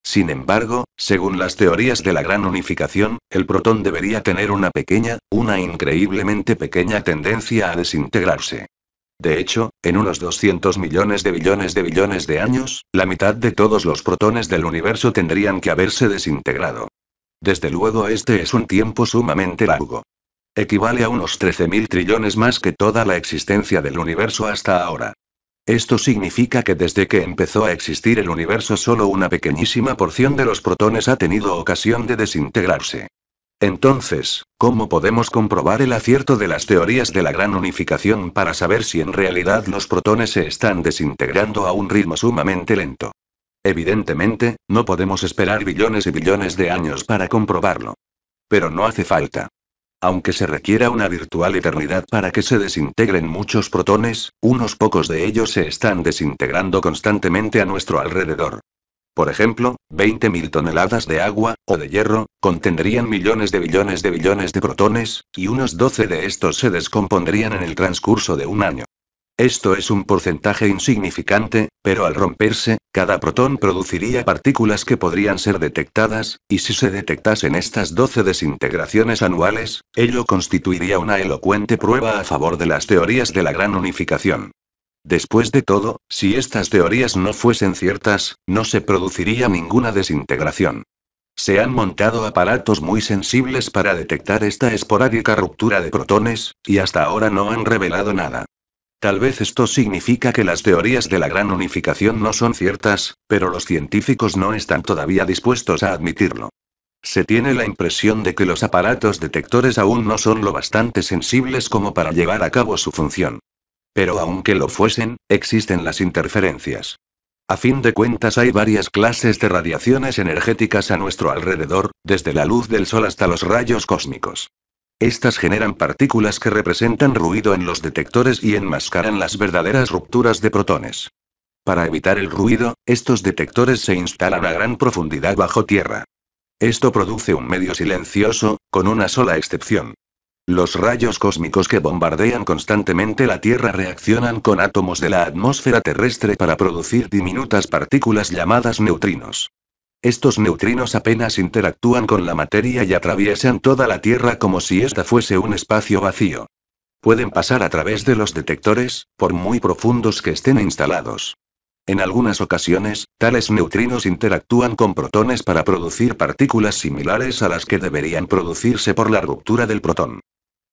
S1: Sin embargo, según las teorías de la gran unificación, el protón debería tener una pequeña, una increíblemente pequeña tendencia a desintegrarse. De hecho, en unos 200 millones de billones de billones de años, la mitad de todos los protones del universo tendrían que haberse desintegrado. Desde luego este es un tiempo sumamente largo. Equivale a unos 13.000 trillones más que toda la existencia del universo hasta ahora. Esto significa que desde que empezó a existir el universo solo una pequeñísima porción de los protones ha tenido ocasión de desintegrarse. Entonces, ¿cómo podemos comprobar el acierto de las teorías de la gran unificación para saber si en realidad los protones se están desintegrando a un ritmo sumamente lento? Evidentemente, no podemos esperar billones y billones de años para comprobarlo. Pero no hace falta. Aunque se requiera una virtual eternidad para que se desintegren muchos protones, unos pocos de ellos se están desintegrando constantemente a nuestro alrededor. Por ejemplo, 20.000 toneladas de agua, o de hierro, contendrían millones de billones de billones de protones, y unos 12 de estos se descompondrían en el transcurso de un año. Esto es un porcentaje insignificante, pero al romperse, cada protón produciría partículas que podrían ser detectadas, y si se detectasen estas 12 desintegraciones anuales, ello constituiría una elocuente prueba a favor de las teorías de la gran unificación. Después de todo, si estas teorías no fuesen ciertas, no se produciría ninguna desintegración. Se han montado aparatos muy sensibles para detectar esta esporádica ruptura de protones, y hasta ahora no han revelado nada. Tal vez esto significa que las teorías de la gran unificación no son ciertas, pero los científicos no están todavía dispuestos a admitirlo. Se tiene la impresión de que los aparatos detectores aún no son lo bastante sensibles como para llevar a cabo su función. Pero aunque lo fuesen, existen las interferencias. A fin de cuentas hay varias clases de radiaciones energéticas a nuestro alrededor, desde la luz del sol hasta los rayos cósmicos. Estas generan partículas que representan ruido en los detectores y enmascaran las verdaderas rupturas de protones. Para evitar el ruido, estos detectores se instalan a gran profundidad bajo tierra. Esto produce un medio silencioso, con una sola excepción. Los rayos cósmicos que bombardean constantemente la Tierra reaccionan con átomos de la atmósfera terrestre para producir diminutas partículas llamadas neutrinos. Estos neutrinos apenas interactúan con la materia y atraviesan toda la Tierra como si ésta fuese un espacio vacío. Pueden pasar a través de los detectores, por muy profundos que estén instalados. En algunas ocasiones, tales neutrinos interactúan con protones para producir partículas similares a las que deberían producirse por la ruptura del protón.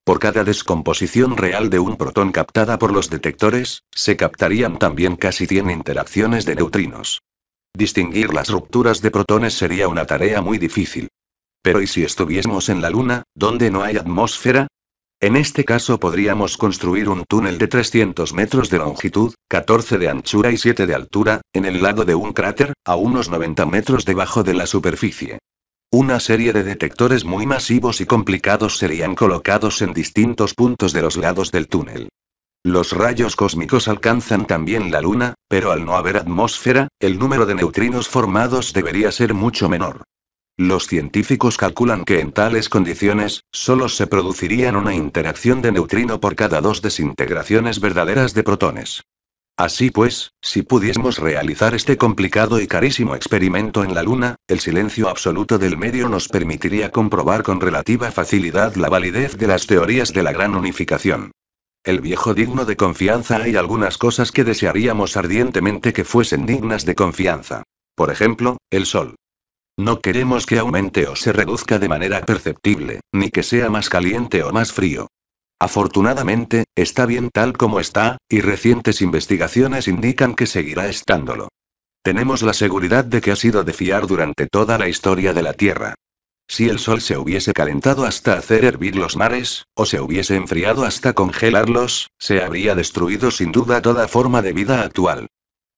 S1: Por cada descomposición real de un protón captada por los detectores, se captarían también casi 100 interacciones de neutrinos. Distinguir las rupturas de protones sería una tarea muy difícil. Pero ¿y si estuviésemos en la Luna, donde no hay atmósfera? En este caso podríamos construir un túnel de 300 metros de longitud, 14 de anchura y 7 de altura, en el lado de un cráter, a unos 90 metros debajo de la superficie. Una serie de detectores muy masivos y complicados serían colocados en distintos puntos de los lados del túnel. Los rayos cósmicos alcanzan también la Luna, pero al no haber atmósfera, el número de neutrinos formados debería ser mucho menor. Los científicos calculan que en tales condiciones, solo se produciría una interacción de neutrino por cada dos desintegraciones verdaderas de protones. Así pues, si pudiésemos realizar este complicado y carísimo experimento en la Luna, el silencio absoluto del medio nos permitiría comprobar con relativa facilidad la validez de las teorías de la gran unificación. El viejo digno de confianza hay algunas cosas que desearíamos ardientemente que fuesen dignas de confianza. Por ejemplo, el Sol. No queremos que aumente o se reduzca de manera perceptible, ni que sea más caliente o más frío. Afortunadamente, está bien tal como está, y recientes investigaciones indican que seguirá estándolo. Tenemos la seguridad de que ha sido de fiar durante toda la historia de la Tierra. Si el sol se hubiese calentado hasta hacer hervir los mares, o se hubiese enfriado hasta congelarlos, se habría destruido sin duda toda forma de vida actual.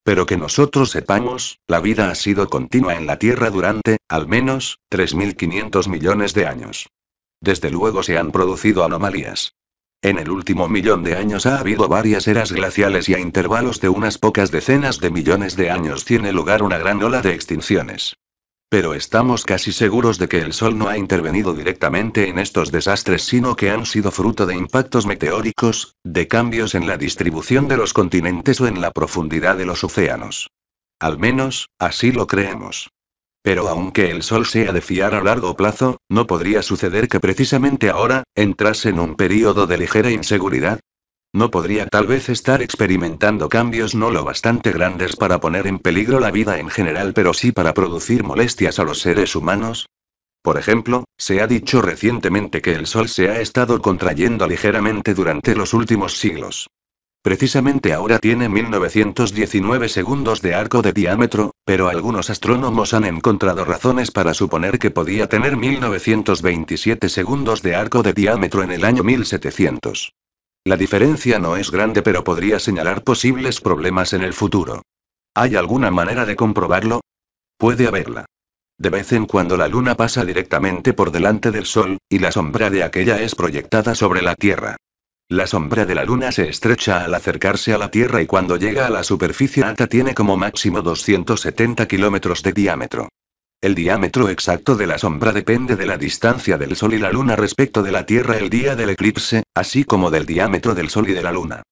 S1: Pero que nosotros sepamos, la vida ha sido continua en la Tierra durante, al menos, 3.500 millones de años. Desde luego se han producido anomalías. En el último millón de años ha habido varias eras glaciales y a intervalos de unas pocas decenas de millones de años tiene lugar una gran ola de extinciones. Pero estamos casi seguros de que el Sol no ha intervenido directamente en estos desastres, sino que han sido fruto de impactos meteóricos, de cambios en la distribución de los continentes o en la profundidad de los océanos. Al menos, así lo creemos. Pero aunque el sol sea de fiar a largo plazo, ¿no podría suceder que precisamente ahora, entrase en un período de ligera inseguridad? ¿No podría tal vez estar experimentando cambios no lo bastante grandes para poner en peligro la vida en general, pero sí para producir molestias a los seres humanos? Por ejemplo, se ha dicho recientemente que el Sol se ha estado contrayendo ligeramente durante los últimos siglos. Precisamente ahora tiene 1919 segundos de arco de diámetro, pero algunos astrónomos han encontrado razones para suponer que podía tener 1927 segundos de arco de diámetro en el año 1700. La diferencia no es grande pero podría señalar posibles problemas en el futuro. ¿Hay alguna manera de comprobarlo? Puede haberla. De vez en cuando la luna pasa directamente por delante del Sol, y la sombra de aquella es proyectada sobre la Tierra. La sombra de la luna se estrecha al acercarse a la Tierra y cuando llega a la superficie alta tiene como máximo 270 kilómetros de diámetro. El diámetro exacto de la sombra depende de la distancia del Sol y la Luna respecto de la Tierra el día del eclipse, así como del diámetro del Sol y de la Luna.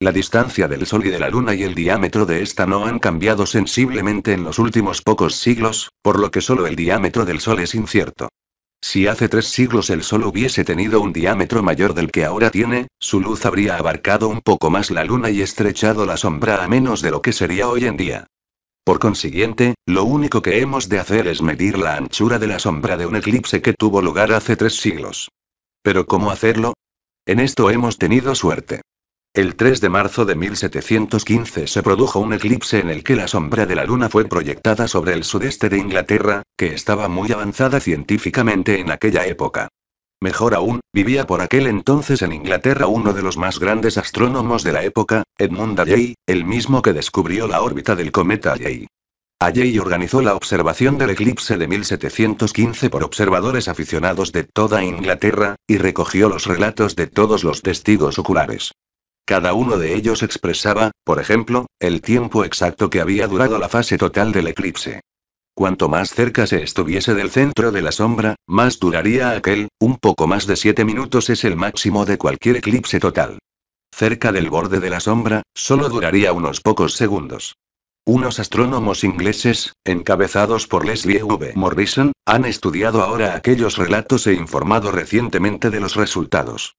S1: La distancia del Sol y de la Luna y el diámetro de esta no han cambiado sensiblemente en los últimos pocos siglos, por lo que solo el diámetro del Sol es incierto. Si hace tres siglos el Sol hubiese tenido un diámetro mayor del que ahora tiene, su luz habría abarcado un poco más la Luna y estrechado la sombra a menos de lo que sería hoy en día. Por consiguiente, lo único que hemos de hacer es medir la anchura de la sombra de un eclipse que tuvo lugar hace tres siglos. Pero ¿cómo hacerlo? En esto hemos tenido suerte. El 3 de marzo de 1715 se produjo un eclipse en el que la sombra de la luna fue proyectada sobre el sudeste de Inglaterra, que estaba muy avanzada científicamente en aquella época. Mejor aún, vivía por aquel entonces en Inglaterra uno de los más grandes astrónomos de la época, Edmund Halley, el mismo que descubrió la órbita del cometa Halley. Halley organizó la observación del eclipse de 1715 por observadores aficionados de toda Inglaterra, y recogió los relatos de todos los testigos oculares. Cada uno de ellos expresaba, por ejemplo, el tiempo exacto que había durado la fase total del eclipse. Cuanto más cerca se estuviese del centro de la sombra, más duraría aquel, un poco más de siete minutos es el máximo de cualquier eclipse total. Cerca del borde de la sombra, solo duraría unos pocos segundos. Unos astrónomos ingleses, encabezados por Leslie V. Morrison, han estudiado ahora aquellos relatos e informado recientemente de los resultados.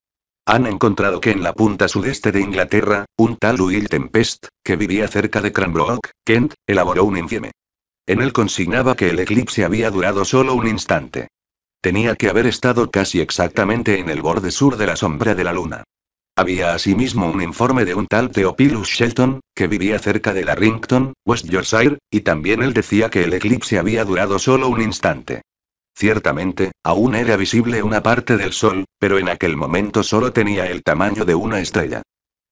S1: Han encontrado que en la punta sudeste de Inglaterra, un tal Will Tempest, que vivía cerca de Cranbrook, Kent, elaboró un informe. En él consignaba que el eclipse había durado solo un instante. Tenía que haber estado casi exactamente en el borde sur de la sombra de la luna. Había asimismo un informe de un tal Theopilus Shelton, que vivía cerca de Larrington, West Yorkshire, y también él decía que el eclipse había durado solo un instante. Ciertamente, aún era visible una parte del sol, pero en aquel momento solo tenía el tamaño de una estrella.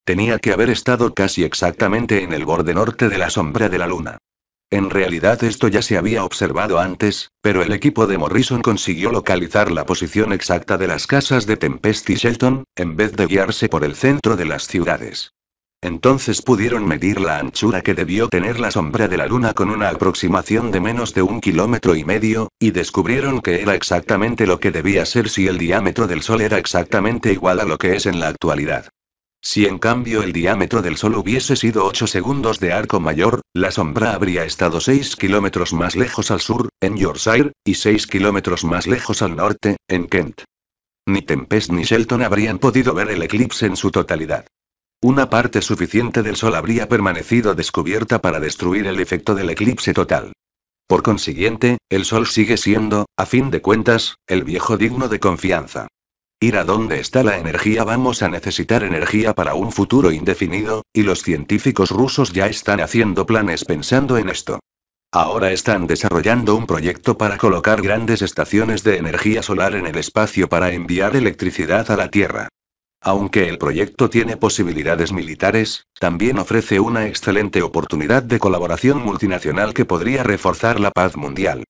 S1: Tenía que haber estado casi exactamente en el borde norte de la sombra de la luna. En realidad esto ya se había observado antes, pero el equipo de Morrison consiguió localizar la posición exacta de las casas de Tempest y Shelton, en vez de guiarse por el centro de las ciudades. Entonces pudieron medir la anchura que debió tener la sombra de la luna con una aproximación de menos de un kilómetro y medio, y descubrieron que era exactamente lo que debía ser si el diámetro del Sol era exactamente igual a lo que es en la actualidad. Si en cambio el diámetro del Sol hubiese sido 8 segundos de arco mayor, la sombra habría estado 6 kilómetros más lejos al sur, en Yorkshire, y 6 kilómetros más lejos al norte, en Kent. Ni Tempest ni Shelton habrían podido ver el eclipse en su totalidad. Una parte suficiente del Sol habría permanecido descubierta para destruir el efecto del eclipse total. Por consiguiente, el Sol sigue siendo, a fin de cuentas, el viejo digno de confianza. Ir a dónde está la energía vamos a necesitar energía para un futuro indefinido, y los científicos rusos ya están haciendo planes pensando en esto. Ahora están desarrollando un proyecto para colocar grandes estaciones de energía solar en el espacio para enviar electricidad a la Tierra. Aunque el proyecto tiene posibilidades militares, también ofrece una excelente oportunidad de colaboración multinacional que podría reforzar la paz mundial.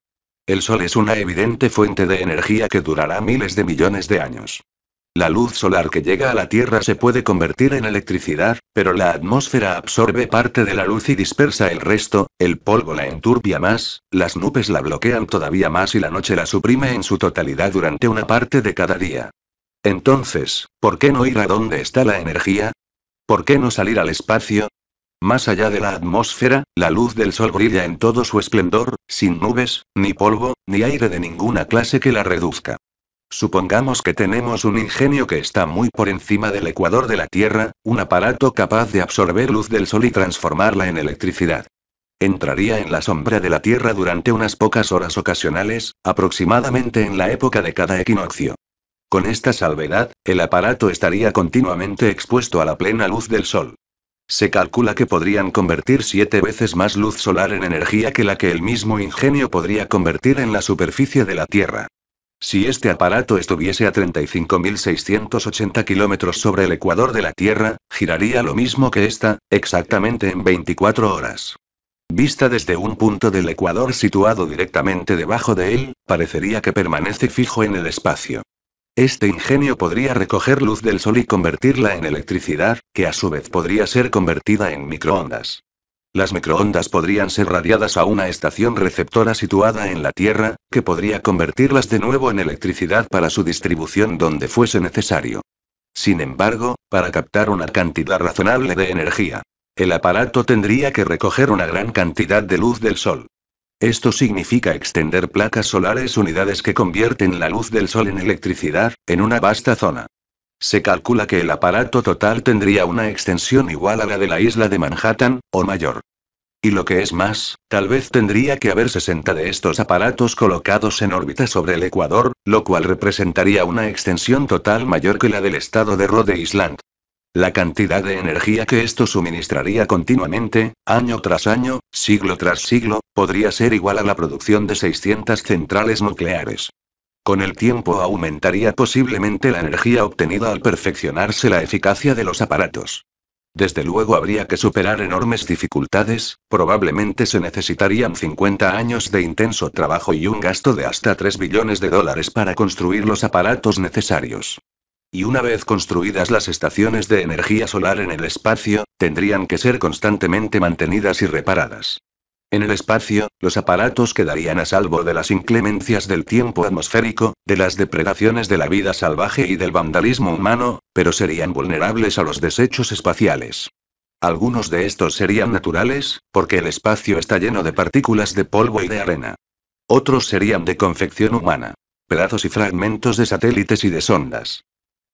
S1: El Sol es una evidente fuente de energía que durará miles de millones de años. La luz solar que llega a la Tierra se puede convertir en electricidad, pero la atmósfera absorbe parte de la luz y dispersa el resto, el polvo la enturbia más, las nubes la bloquean todavía más y la noche la suprime en su totalidad durante una parte de cada día. Entonces, ¿por qué no ir a donde está la energía? ¿Por qué no salir al espacio? Más allá de la atmósfera, la luz del sol brilla en todo su esplendor, sin nubes, ni polvo, ni aire de ninguna clase que la reduzca. Supongamos que tenemos un ingenio que está muy por encima del ecuador de la Tierra, un aparato capaz de absorber luz del sol y transformarla en electricidad. Entraría en la sombra de la Tierra durante unas pocas horas ocasionales, aproximadamente en la época de cada equinoccio. Con esta salvedad, el aparato estaría continuamente expuesto a la plena luz del sol. Se calcula que podrían convertir siete veces más luz solar en energía que la que el mismo ingenio podría convertir en la superficie de la Tierra. Si este aparato estuviese a 35.680 kilómetros sobre el ecuador de la Tierra, giraría lo mismo que esta, exactamente en 24 horas. Vista desde un punto del ecuador situado directamente debajo de él, parecería que permanece fijo en el espacio. Este ingenio podría recoger luz del sol y convertirla en electricidad, que a su vez podría ser convertida en microondas. Las microondas podrían ser radiadas a una estación receptora situada en la Tierra, que podría convertirlas de nuevo en electricidad para su distribución donde fuese necesario. Sin embargo, para captar una cantidad razonable de energía, el aparato tendría que recoger una gran cantidad de luz del Sol. Esto significa extender placas solares unidades que convierten la luz del sol en electricidad, en una vasta zona. Se calcula que el aparato total tendría una extensión igual a la de la isla de Manhattan, o mayor. Y lo que es más, tal vez tendría que haber 60 de estos aparatos colocados en órbita sobre el Ecuador, lo cual representaría una extensión total mayor que la del estado de Rhode Island. La cantidad de energía que esto suministraría continuamente, año tras año, siglo tras siglo, podría ser igual a la producción de 600 centrales nucleares. Con el tiempo aumentaría posiblemente la energía obtenida al perfeccionarse la eficacia de los aparatos. Desde luego habría que superar enormes dificultades, probablemente se necesitarían 50 años de intenso trabajo y un gasto de hasta 3 billones de dólares para construir los aparatos necesarios. Y una vez construidas las estaciones de energía solar en el espacio, tendrían que ser constantemente mantenidas y reparadas. En el espacio, los aparatos quedarían a salvo de las inclemencias del tiempo atmosférico, de las depredaciones de la vida salvaje y del vandalismo humano, pero serían vulnerables a los desechos espaciales. Algunos de estos serían naturales, porque el espacio está lleno de partículas de polvo y de arena. Otros serían de confección humana. Pedazos y fragmentos de satélites y de sondas.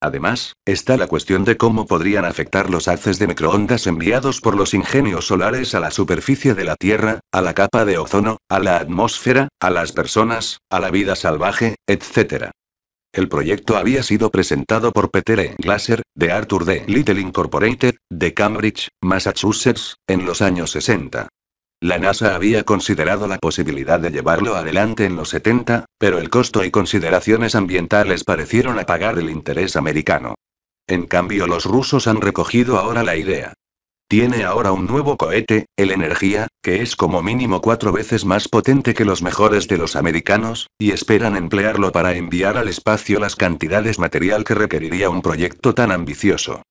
S1: Además, está la cuestión de cómo podrían afectar los haces de microondas enviados por los ingenios solares a la superficie de la Tierra, a la capa de ozono, a la atmósfera, a las personas, a la vida salvaje, etc. El proyecto había sido presentado por Peter E. Glaser, de Arthur D. Little Incorporated, de Cambridge, Massachusetts, en los años 60. La NASA había considerado la posibilidad de llevarlo adelante en los 70, pero el costo y consideraciones ambientales parecieron apagar el interés americano. En cambio, los rusos han recogido ahora la idea. Tiene ahora un nuevo cohete, el Energía, que es como mínimo cuatro veces más potente que los mejores de los americanos, y esperan emplearlo para enviar al espacio las cantidades material que requeriría un proyecto tan ambicioso.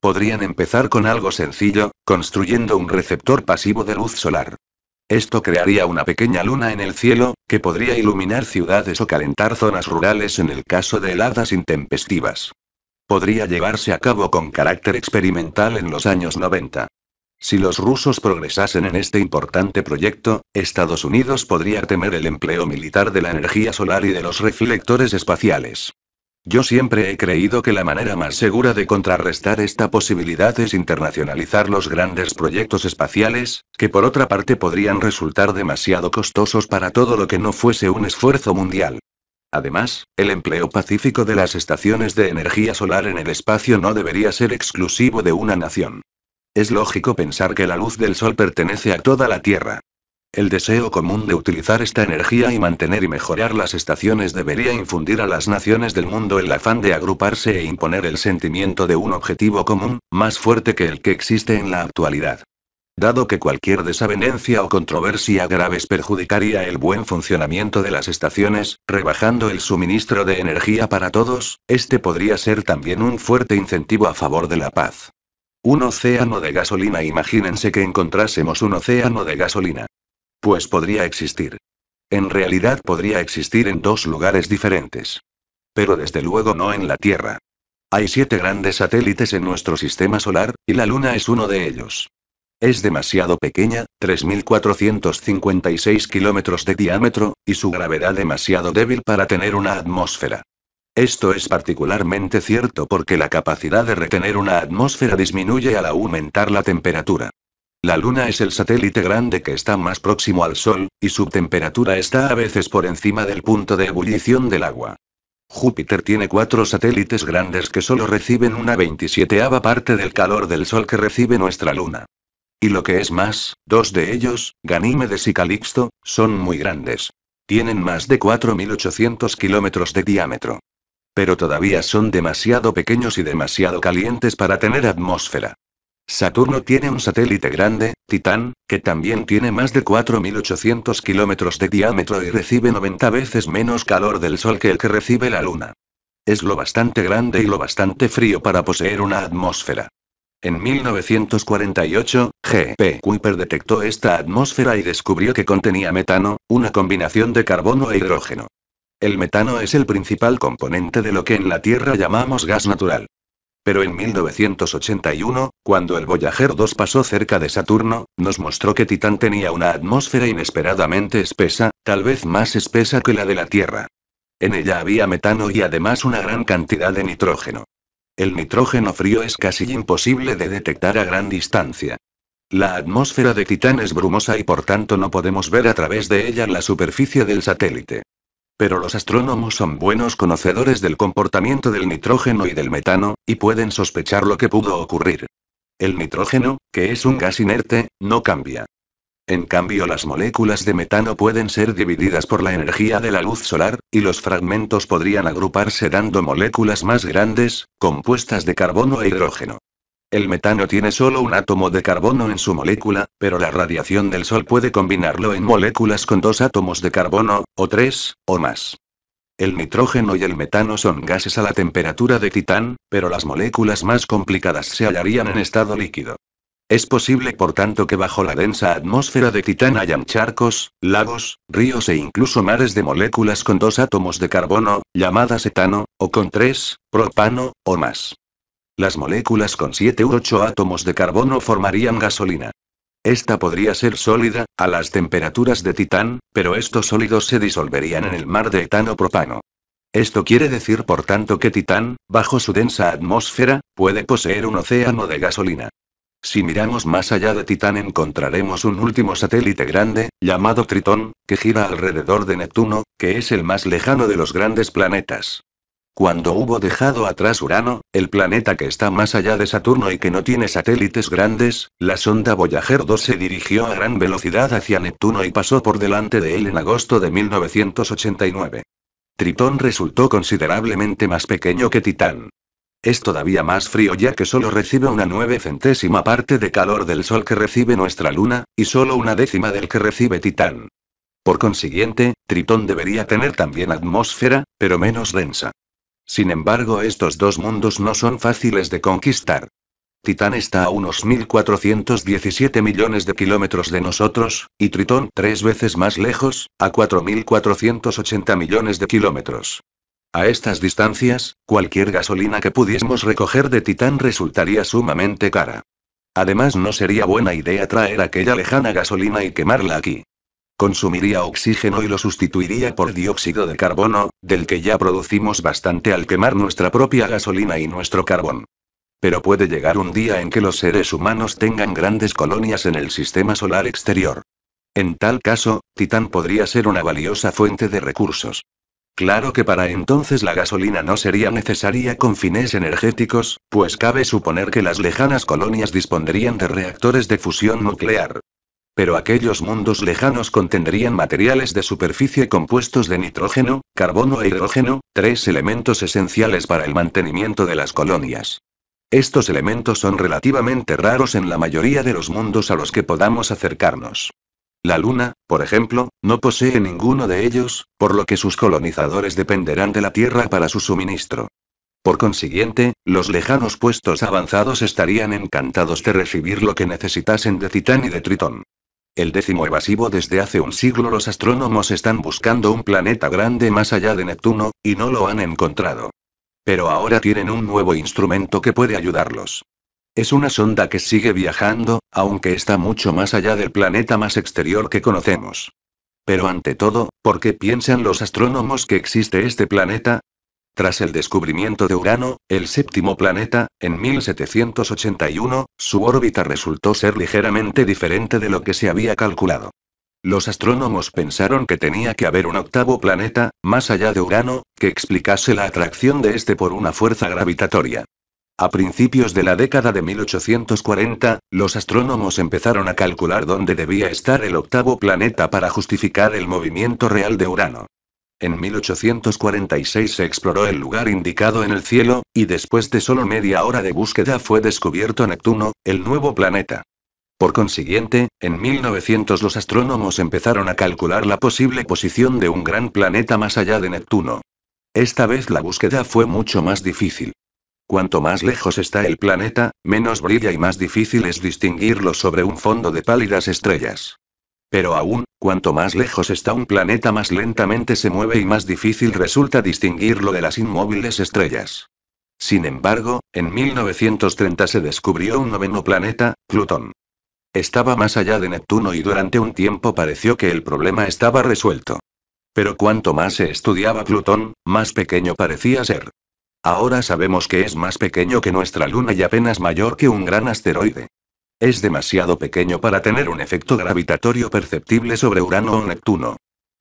S1: Podrían empezar con algo sencillo, construyendo un receptor pasivo de luz solar. Esto crearía una pequeña luna en el cielo, que podría iluminar ciudades o calentar zonas rurales en el caso de heladas intempestivas. Podría llevarse a cabo con carácter experimental en los años 90. Si los rusos progresasen en este importante proyecto, Estados Unidos podría temer el empleo militar de la energía solar y de los reflectores espaciales. Yo siempre he creído que la manera más segura de contrarrestar esta posibilidad es internacionalizar los grandes proyectos espaciales, que por otra parte podrían resultar demasiado costosos para todo lo que no fuese un esfuerzo mundial. Además, el empleo pacífico de las estaciones de energía solar en el espacio no debería ser exclusivo de una nación. Es lógico pensar que la luz del Sol pertenece a toda la Tierra. El deseo común de utilizar esta energía y mantener y mejorar las estaciones debería infundir a las naciones del mundo el afán de agruparse e imponer el sentimiento de un objetivo común, más fuerte que el que existe en la actualidad. Dado que cualquier desavenencia o controversia graves perjudicaría el buen funcionamiento de las estaciones, rebajando el suministro de energía para todos, este podría ser también un fuerte incentivo a favor de la paz. Un océano de gasolina. Imagínense que encontrásemos un océano de gasolina. Pues podría existir. En realidad podría existir en dos lugares diferentes. Pero desde luego no en la Tierra. Hay siete grandes satélites en nuestro sistema solar, y la Luna es uno de ellos. Es demasiado pequeña, 3.456 kilómetros de diámetro, y su gravedad demasiado débil para tener una atmósfera. Esto es particularmente cierto porque la capacidad de retener una atmósfera disminuye al aumentar la temperatura. La Luna es el satélite grande que está más próximo al Sol, y su temperatura está a veces por encima del punto de ebullición del agua. Júpiter tiene cuatro satélites grandes que solo reciben una 27ava parte del calor del Sol que recibe nuestra Luna. Y lo que es más, dos de ellos, Ganímedes y Calixto, son muy grandes. Tienen más de 4.800 kilómetros de diámetro. Pero todavía son demasiado pequeños y demasiado calientes para tener atmósfera. Saturno tiene un satélite grande, Titán, que también tiene más de 4.800 kilómetros de diámetro y recibe 90 veces menos calor del Sol que el que recibe la Luna. Es lo bastante grande y lo bastante frío para poseer una atmósfera. En 1948, G. P. Kuiper detectó esta atmósfera y descubrió que contenía metano, una combinación de carbono e hidrógeno. El metano es el principal componente de lo que en la Tierra llamamos gas natural pero en 1981, cuando el Voyager 2 pasó cerca de Saturno, nos mostró que Titán tenía una atmósfera inesperadamente espesa, tal vez más espesa que la de la Tierra. En ella había metano y además una gran cantidad de nitrógeno. El nitrógeno frío es casi imposible de detectar a gran distancia. La atmósfera de Titán es brumosa y por tanto no podemos ver a través de ella la superficie del satélite. Pero los astrónomos son buenos conocedores del comportamiento del nitrógeno y del metano, y pueden sospechar lo que pudo ocurrir. El nitrógeno, que es un gas inerte, no cambia. En cambio, las moléculas de metano pueden ser divididas por la energía de la luz solar, y los fragmentos podrían agruparse dando moléculas más grandes, compuestas de carbono e hidrógeno. El metano tiene solo un átomo de carbono en su molécula, pero la radiación del Sol puede combinarlo en moléculas con dos átomos de carbono, o tres, o más. El nitrógeno y el metano son gases a la temperatura de Titán, pero las moléculas más complicadas se hallarían en estado líquido. Es posible por tanto que bajo la densa atmósfera de Titán hayan charcos, lagos, ríos e incluso mares de moléculas con dos átomos de carbono, llamadas etano, o con tres, propano, o más. Las moléculas con 7 u 8 átomos de carbono formarían gasolina. Esta podría ser sólida, a las temperaturas de titán, pero estos sólidos se disolverían en el mar de etano propano. Esto quiere decir por tanto que Titán, bajo su densa atmósfera, puede poseer un océano de gasolina. Si miramos más allá de Titán encontraremos un último satélite grande, llamado Tritón, que gira alrededor de Neptuno, que es el más lejano de los grandes planetas. Cuando hubo dejado atrás Urano, el planeta que está más allá de Saturno y que no tiene satélites grandes, la sonda Voyager 2 se dirigió a gran velocidad hacia Neptuno y pasó por delante de él en agosto de 1989. Tritón resultó considerablemente más pequeño que Titán. Es todavía más frío ya que solo recibe una nueve centésima parte de calor del Sol que recibe nuestra Luna, y solo una décima del que recibe Titán. Por consiguiente, Tritón debería tener también atmósfera, pero menos densa. Sin embargo, estos dos mundos no son fáciles de conquistar. Titán está a unos 1.417 millones de kilómetros de nosotros, y Tritón tres veces más lejos, a 4.480 millones de kilómetros. A estas distancias, cualquier gasolina que pudiésemos recoger de Titán resultaría sumamente cara. Además, no sería buena idea traer aquella lejana gasolina y quemarla aquí. Consumiría oxígeno y lo sustituiría por dióxido de carbono, del que ya producimos bastante al quemar nuestra propia gasolina y nuestro carbón. Pero puede llegar un día en que los seres humanos tengan grandes colonias en el sistema solar exterior. En tal caso, Titán podría ser una valiosa fuente de recursos. Claro que para entonces la gasolina no sería necesaria con fines energéticos, pues cabe suponer que las lejanas colonias dispondrían de reactores de fusión nuclear, pero aquellos mundos lejanos contendrían materiales de superficie compuestos de nitrógeno, carbono e hidrógeno, tres elementos esenciales para el mantenimiento de las colonias. Estos elementos son relativamente raros en la mayoría de los mundos a los que podamos acercarnos. La Luna, por ejemplo, no posee ninguno de ellos, por lo que sus colonizadores dependerán de la Tierra para su suministro. Por consiguiente, los lejanos puestos avanzados estarían encantados de recibir lo que necesitasen de Titán y de Tritón el décimo evasivo desde hace un siglo los astrónomos están buscando un planeta grande más allá de Neptuno, y no lo han encontrado. Pero ahora tienen un nuevo instrumento que puede ayudarlos. Es una sonda que sigue viajando, aunque está mucho más allá del planeta más exterior que conocemos. Pero ante todo, ¿por qué piensan los astrónomos que existe este planeta? Tras el descubrimiento de Urano, el séptimo planeta, en 1781, su órbita resultó ser ligeramente diferente de lo que se había calculado. Los astrónomos pensaron que tenía que haber un octavo planeta, más allá de Urano, que explicase la atracción de este por una fuerza gravitatoria. A principios de la década de 1840, los astrónomos empezaron a calcular dónde debía estar el octavo planeta para justificar el movimiento real de Urano. En 1846 se exploró el lugar indicado en el cielo, y después de solo media hora de búsqueda fue descubierto Neptuno, el nuevo planeta. Por consiguiente, en 1900 los astrónomos empezaron a calcular la posible posición de un gran planeta más allá de Neptuno. Esta vez la búsqueda fue mucho más difícil. Cuanto más lejos está el planeta, menos brilla y más difícil es distinguirlo sobre un fondo de pálidas estrellas. Pero aún, cuanto más lejos está un planeta más lentamente se mueve y más difícil resulta distinguirlo de las inmóviles estrellas. Sin embargo, en 1930 se descubrió un noveno planeta, Plutón. Estaba más allá de Neptuno y durante un tiempo pareció que el problema estaba resuelto. Pero cuanto más se estudiaba Plutón, más pequeño parecía ser. Ahora sabemos que es más pequeño que nuestra Luna y apenas mayor que un gran asteroide. Es demasiado pequeño para tener un efecto gravitatorio perceptible sobre Urano o Neptuno.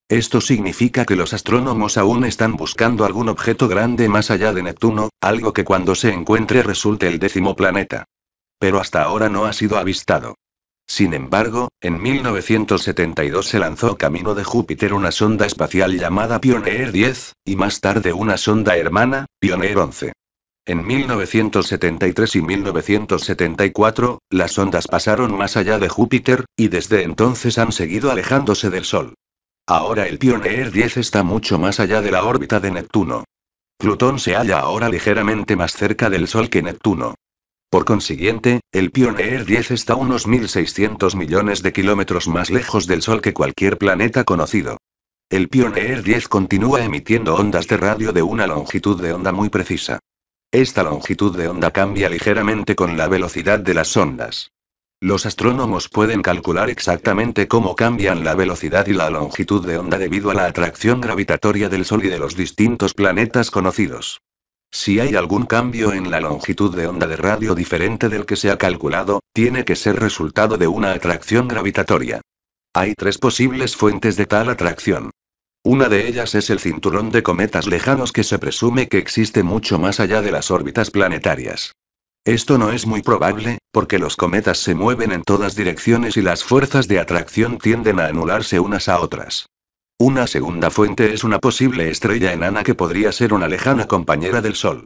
S1: Esto significa que los astrónomos aún están buscando algún objeto grande más allá de Neptuno, algo que cuando se encuentre resulte el décimo planeta. Pero hasta ahora no ha sido avistado. Sin embargo, en 1972 se lanzó camino de Júpiter una sonda espacial llamada Pioneer 10, y más tarde una sonda hermana, Pioneer 11. En 1973 y 1974, las ondas pasaron más allá de Júpiter, y desde entonces han seguido alejándose del Sol. Ahora el Pioneer 10 está mucho más allá de la órbita de Neptuno. Plutón se halla ahora ligeramente más cerca del Sol que Neptuno. Por consiguiente, el Pioneer 10 está unos 1.600 millones de kilómetros más lejos del Sol que cualquier planeta conocido. El Pioneer 10 continúa emitiendo ondas de radio de una longitud de onda muy precisa. Esta longitud de onda cambia ligeramente con la velocidad de las ondas. Los astrónomos pueden calcular exactamente cómo cambian la velocidad y la longitud de onda debido a la atracción gravitatoria del Sol y de los distintos planetas conocidos. Si hay algún cambio en la longitud de onda de radio diferente del que se ha calculado, tiene que ser resultado de una atracción gravitatoria. Hay tres posibles fuentes de tal atracción. Una de ellas es el cinturón de cometas lejanos que se presume que existe mucho más allá de las órbitas planetarias. Esto no es muy probable, porque los cometas se mueven en todas direcciones y las fuerzas de atracción tienden a anularse unas a otras. Una segunda fuente es una posible estrella enana que podría ser una lejana compañera del Sol.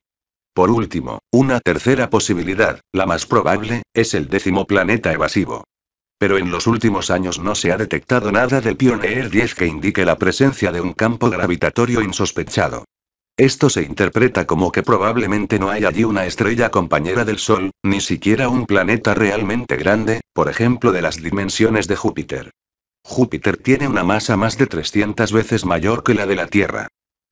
S1: Por último, una tercera posibilidad, la más probable, es el décimo planeta evasivo pero en los últimos años no se ha detectado nada del Pioneer 10 que indique la presencia de un campo gravitatorio insospechado. Esto se interpreta como que probablemente no hay allí una estrella compañera del Sol, ni siquiera un planeta realmente grande, por ejemplo de las dimensiones de Júpiter. Júpiter tiene una masa más de 300 veces mayor que la de la Tierra.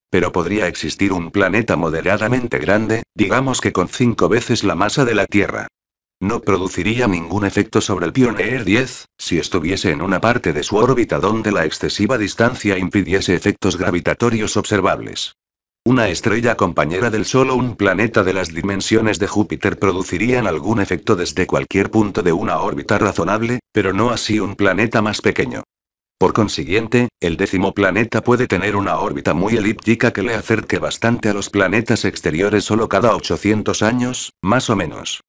S1: Pero podría existir un planeta moderadamente grande, digamos que con 5 veces la masa de la Tierra. No produciría ningún efecto sobre el Pioneer 10, si estuviese en una parte de su órbita donde la excesiva distancia impidiese efectos gravitatorios observables. Una estrella compañera del Sol o un planeta de las dimensiones de Júpiter producirían algún efecto desde cualquier punto de una órbita razonable, pero no así un planeta más pequeño. Por consiguiente, el décimo planeta puede tener una órbita muy elíptica que le acerque bastante a los planetas exteriores solo cada 800 años, más o menos.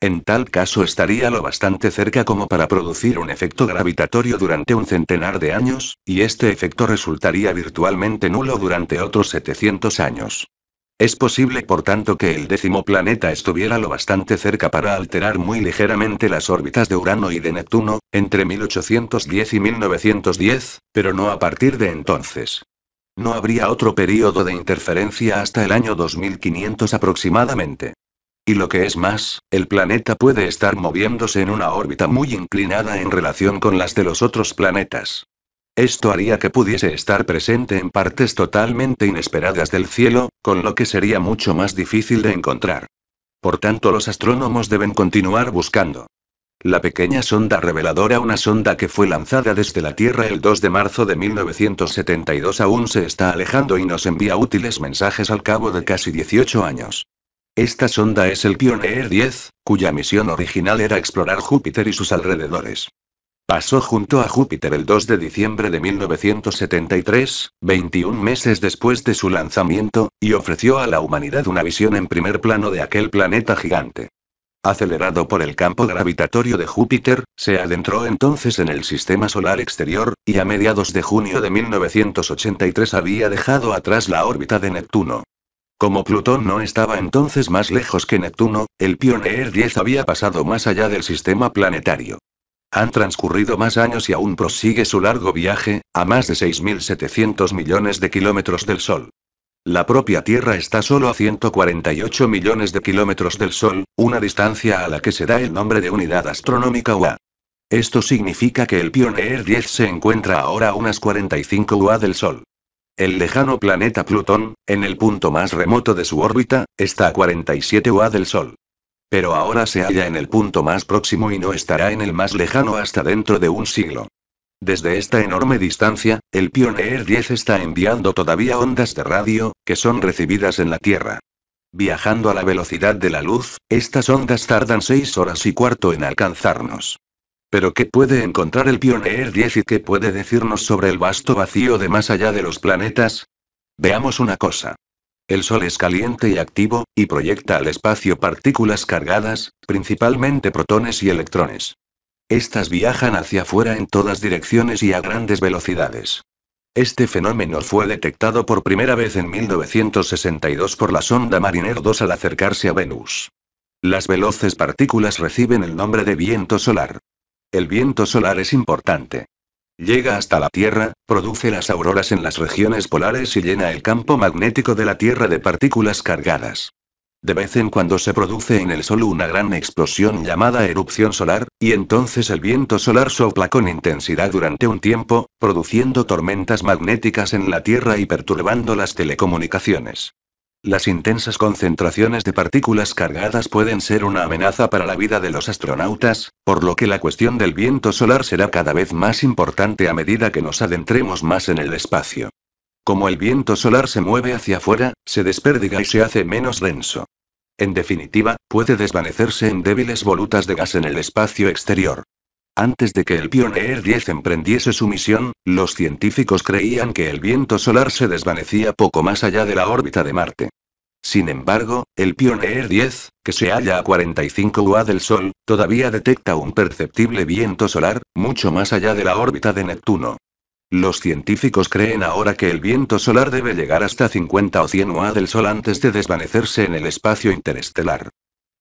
S1: En tal caso estaría lo bastante cerca como para producir un efecto gravitatorio durante un centenar de años, y este efecto resultaría virtualmente nulo durante otros 700 años. Es posible por tanto que el décimo planeta estuviera lo bastante cerca para alterar muy ligeramente las órbitas de Urano y de Neptuno, entre 1810 y 1910, pero no a partir de entonces. No habría otro período de interferencia hasta el año 2500 aproximadamente. Y lo que es más, el planeta puede estar moviéndose en una órbita muy inclinada en relación con las de los otros planetas. Esto haría que pudiese estar presente en partes totalmente inesperadas del cielo, con lo que sería mucho más difícil de encontrar. Por tanto, los astrónomos deben continuar buscando. La pequeña sonda reveladora, una sonda que fue lanzada desde la Tierra el 2 de marzo de 1972, aún se está alejando y nos envía útiles mensajes al cabo de casi 18 años. Esta sonda es el Pioneer 10, cuya misión original era explorar Júpiter y sus alrededores. Pasó junto a Júpiter el 2 de diciembre de 1973, 21 meses después de su lanzamiento, y ofreció a la humanidad una visión en primer plano de aquel planeta gigante. Acelerado por el campo gravitatorio de Júpiter, se adentró entonces en el sistema solar exterior, y a mediados de junio de 1983 había dejado atrás la órbita de Neptuno. Como Plutón no estaba entonces más lejos que Neptuno, el Pioneer 10 había pasado más allá del sistema planetario. Han transcurrido más años y aún prosigue su largo viaje, a más de 6.700 millones de kilómetros del Sol. La propia Tierra está solo a 148 millones de kilómetros del Sol, una distancia a la que se da el nombre de unidad astronómica UA. Esto significa que el Pioneer 10 se encuentra ahora a unas 45 UA del Sol. El lejano planeta Plutón, en el punto más remoto de su órbita, está a 47 UA del Sol. Pero ahora se halla en el punto más próximo y no estará en el más lejano hasta dentro de un siglo. Desde esta enorme distancia, el Pioneer 10 está enviando todavía ondas de radio, que son recibidas en la Tierra. Viajando a la velocidad de la luz, estas ondas tardan 6 horas y cuarto en alcanzarnos. Pero ¿qué puede encontrar el Pioneer 10 y qué puede decirnos sobre el vasto vacío de más allá de los planetas? Veamos una cosa. El Sol es caliente y activo, y proyecta al espacio partículas cargadas, principalmente protones y electrones. Estas viajan hacia afuera en todas direcciones y a grandes velocidades. Este fenómeno fue detectado por primera vez en 1962 por la sonda Mariner 2 al acercarse a Venus. Las veloces partículas reciben el nombre de viento solar. El viento solar es importante. Llega hasta la Tierra, produce las auroras en las regiones polares y llena el campo magnético de la Tierra de partículas cargadas. De vez en cuando se produce en el Sol una gran explosión llamada erupción solar, y entonces el viento solar sopla con intensidad durante un tiempo, produciendo tormentas magnéticas en la Tierra y perturbando las telecomunicaciones. Las intensas concentraciones de partículas cargadas pueden ser una amenaza para la vida de los astronautas, por lo que la cuestión del viento solar será cada vez más importante a medida que nos adentremos más en el espacio. Como el viento solar se mueve hacia afuera, se desperdiga y se hace menos denso. En definitiva, puede desvanecerse en débiles volutas de gas en el espacio exterior. Antes de que el Pioneer 10 emprendiese su misión, los científicos creían que el viento solar se desvanecía poco más allá de la órbita de Marte. Sin embargo, el Pioneer 10, que se halla a 45 UA del Sol, todavía detecta un perceptible viento solar, mucho más allá de la órbita de Neptuno. Los científicos creen ahora que el viento solar debe llegar hasta 50 o 100 UA del Sol antes de desvanecerse en el espacio interestelar.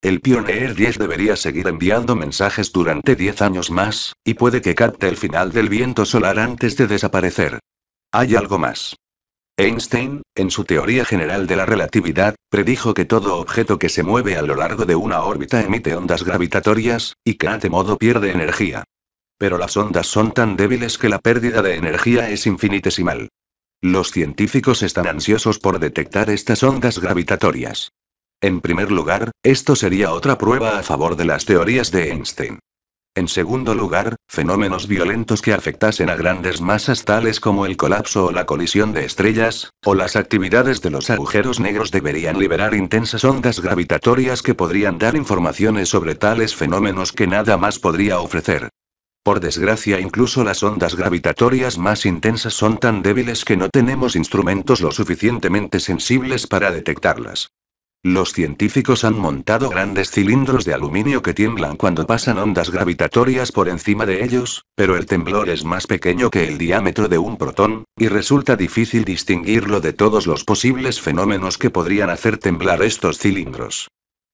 S1: El Pioneer 10 debería seguir enviando mensajes durante 10 años más, y puede que capte el final del viento solar antes de desaparecer. Hay algo más. Einstein, en su teoría general de la relatividad, predijo que todo objeto que se mueve a lo largo de una órbita emite ondas gravitatorias, y que de modo pierde energía. Pero las ondas son tan débiles que la pérdida de energía es infinitesimal. Los científicos están ansiosos por detectar estas ondas gravitatorias. En primer lugar, esto sería otra prueba a favor de las teorías de Einstein. En segundo lugar, fenómenos violentos que afectasen a grandes masas tales como el colapso o la colisión de estrellas, o las actividades de los agujeros negros deberían liberar intensas ondas gravitatorias que podrían dar informaciones sobre tales fenómenos que nada más podría ofrecer. Por desgracia incluso las ondas gravitatorias más intensas son tan débiles que no tenemos instrumentos lo suficientemente sensibles para detectarlas. Los científicos han montado grandes cilindros de aluminio que tiemblan cuando pasan ondas gravitatorias por encima de ellos, pero el temblor es más pequeño que el diámetro de un protón, y resulta difícil distinguirlo de todos los posibles fenómenos que podrían hacer temblar estos cilindros.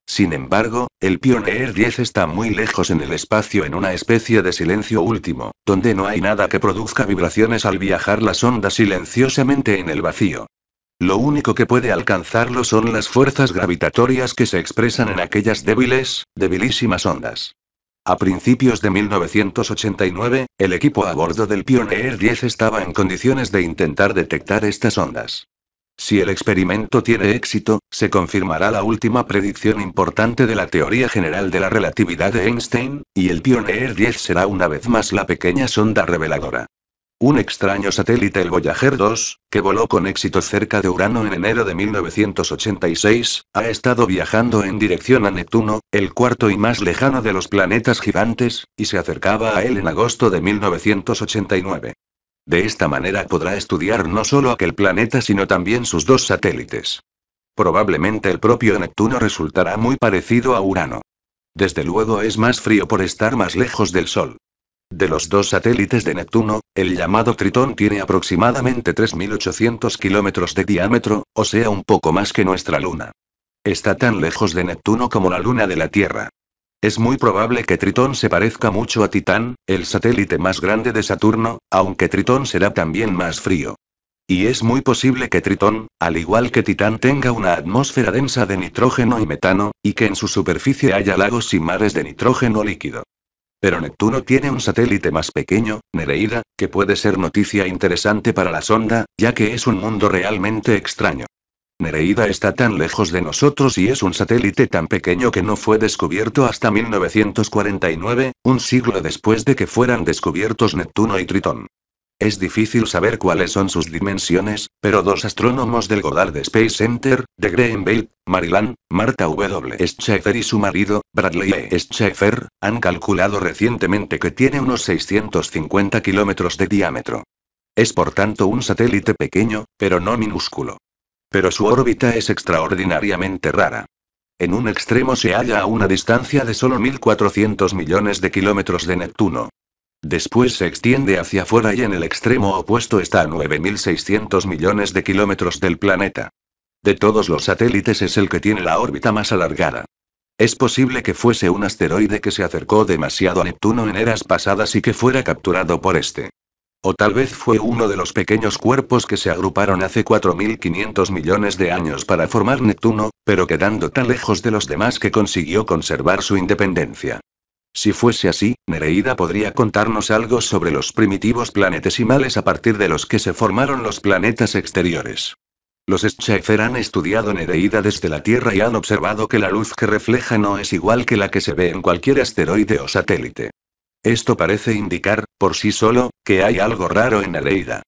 S1: Sin embargo, el Pioneer 10 está muy lejos en el espacio en una especie de silencio último, donde no hay nada que produzca vibraciones al viajar las ondas silenciosamente en el vacío. Lo único que puede alcanzarlo son las fuerzas gravitatorias que se expresan en aquellas débiles, debilísimas ondas. A principios de 1989, el equipo a bordo del Pioneer 10 estaba en condiciones de intentar detectar estas ondas. Si el experimento tiene éxito, se confirmará la última predicción importante de la teoría general de la relatividad de Einstein, y el Pioneer 10 será una vez más la pequeña sonda reveladora. Un extraño satélite, el Voyager 2, que voló con éxito cerca de Urano en enero de 1986, ha estado viajando en dirección a Neptuno, el cuarto y más lejano de los planetas gigantes, y se acercaba a él en agosto de 1989. De esta manera podrá estudiar no solo aquel planeta sino también sus dos satélites. Probablemente el propio Neptuno resultará muy parecido a Urano. Desde luego es más frío por estar más lejos del Sol. De los dos satélites de Neptuno, el llamado Tritón tiene aproximadamente 3.800 kilómetros de diámetro, o sea un poco más que nuestra Luna. Está tan lejos de Neptuno como la Luna de la Tierra. Es muy probable que Tritón se parezca mucho a Titán, el satélite más grande de Saturno, aunque Tritón será también más frío. Y es muy posible que Tritón, al igual que Titán, tenga una atmósfera densa de nitrógeno y metano, y que en su superficie haya lagos y mares de nitrógeno líquido. Pero Neptuno tiene un satélite más pequeño, Nereida, que puede ser noticia interesante para la sonda, ya que es un mundo realmente extraño. Nereida está tan lejos de nosotros y es un satélite tan pequeño que no fue descubierto hasta 1949, un siglo después de que fueran descubiertos Neptuno y Tritón. Es difícil saber cuáles son sus dimensiones, pero dos astrónomos del Goddard Space Center, de Greenville, Maryland, Marta W. Schaefer y su marido, Bradley E. Schaefer, han calculado recientemente que tiene unos 650 kilómetros de diámetro. Es por tanto un satélite pequeño, pero no minúsculo. Pero su órbita es extraordinariamente rara. En un extremo se halla a una distancia de solo 1.400 millones de kilómetros de Neptuno, Después se extiende hacia afuera y en el extremo opuesto está a 9.600 millones de kilómetros del planeta. De todos los satélites es el que tiene la órbita más alargada. Es posible que fuese un asteroide que se acercó demasiado a Neptuno en eras pasadas y que fuera capturado por este. O tal vez fue uno de los pequeños cuerpos que se agruparon hace 4.500 millones de años para formar Neptuno, pero quedando tan lejos de los demás que consiguió conservar su independencia. Si fuese así, Nereida podría contarnos algo sobre los primitivos planetesimales a partir de los que se formaron los planetas exteriores. Los Schaefer han estudiado Nereida desde la Tierra y han observado que la luz que refleja no es igual que la que se ve en cualquier asteroide o satélite. Esto parece indicar, por sí solo, que hay algo raro en Nereida.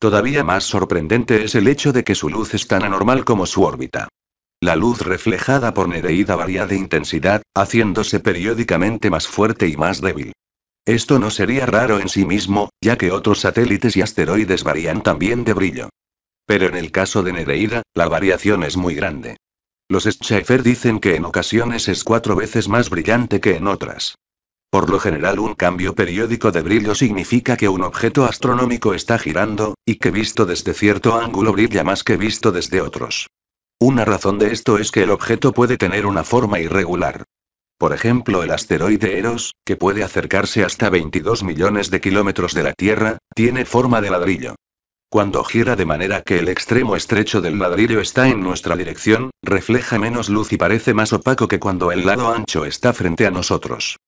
S1: Todavía más sorprendente es el hecho de que su luz es tan anormal como su órbita. La luz reflejada por Nereida varía de intensidad, haciéndose periódicamente más fuerte y más débil. Esto no sería raro en sí mismo, ya que otros satélites y asteroides varían también de brillo. Pero en el caso de Nereida, la variación es muy grande. Los Schaefer dicen que en ocasiones es cuatro veces más brillante que en otras. Por lo general un cambio periódico de brillo significa que un objeto astronómico está girando, y que visto desde cierto ángulo brilla más que visto desde otros. Una razón de esto es que el objeto puede tener una forma irregular. Por ejemplo, el asteroide Eros, que puede acercarse hasta 22 millones de kilómetros de la Tierra, tiene forma de ladrillo. Cuando gira de manera que el extremo estrecho del ladrillo está en nuestra dirección, refleja menos luz y parece más opaco que cuando el lado ancho está frente a nosotros.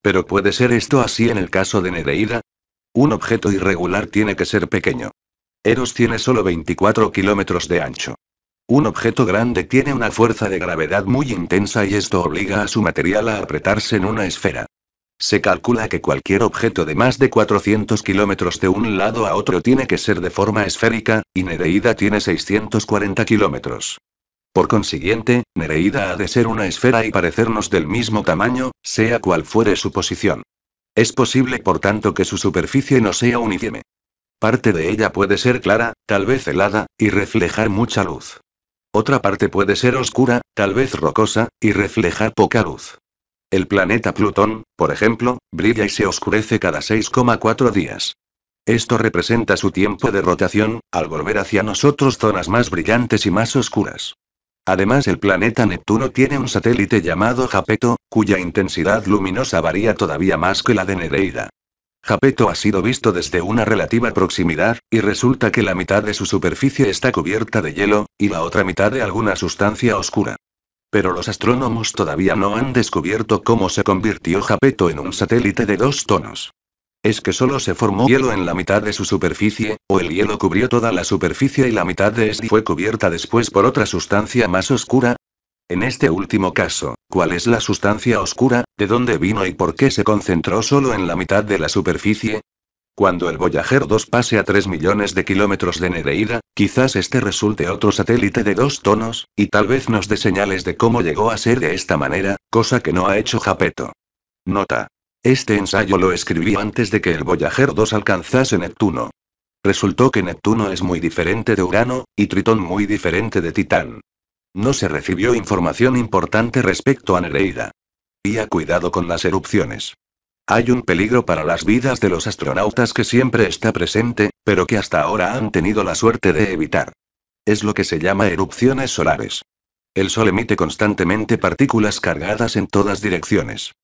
S1: Pero ¿puede ser esto así en el caso de Nereida? Un objeto irregular tiene que ser pequeño. Eros tiene solo 24 kilómetros de ancho. Un objeto grande tiene una fuerza de gravedad muy intensa y esto obliga a su material a apretarse en una esfera. Se calcula que cualquier objeto de más de 400 kilómetros de un lado a otro tiene que ser de forma esférica, y Nereida tiene 640 kilómetros. Por consiguiente, Nereida ha de ser una esfera y parecernos del mismo tamaño, sea cual fuere su posición. Es posible por tanto que su superficie no sea uniforme. Parte de ella puede ser clara, tal vez helada, y reflejar mucha luz. Otra parte puede ser oscura, tal vez rocosa, y reflejar poca luz. El planeta Plutón, por ejemplo, brilla y se oscurece cada 6,4 días. Esto representa su tiempo de rotación, al volver hacia nosotros zonas más brillantes y más oscuras. Además, el planeta Neptuno tiene un satélite llamado Japeto, cuya intensidad luminosa varía todavía más que la de Nereida. Japeto ha sido visto desde una relativa proximidad, y resulta que la mitad de su superficie está cubierta de hielo, y la otra mitad de alguna sustancia oscura. Pero los astrónomos todavía no han descubierto cómo se convirtió Japeto en un satélite de dos tonos. ¿Es que solo se formó hielo en la mitad de su superficie, o el hielo cubrió toda la superficie y la mitad de este fue cubierta después por otra sustancia más oscura? En este último caso, ¿cuál es la sustancia oscura, de dónde vino y por qué se concentró solo en la mitad de la superficie? Cuando el Voyager 2 pase a 3 millones de kilómetros de Nereida, quizás este resulte otro satélite de dos tonos, y tal vez nos dé señales de cómo llegó a ser de esta manera, cosa que no ha hecho Japeto. Nota. Este ensayo lo escribí antes de que el Voyager 2 alcanzase Neptuno. Resultó que Neptuno es muy diferente de Urano, y Tritón muy diferente de Titán. No se recibió información importante respecto a Nereida. Y cuidado con las erupciones. Hay un peligro para las vidas de los astronautas que siempre está presente, pero que hasta ahora han tenido la suerte de evitar. Es lo que se llama erupciones solares. El Sol emite constantemente partículas cargadas en todas direcciones.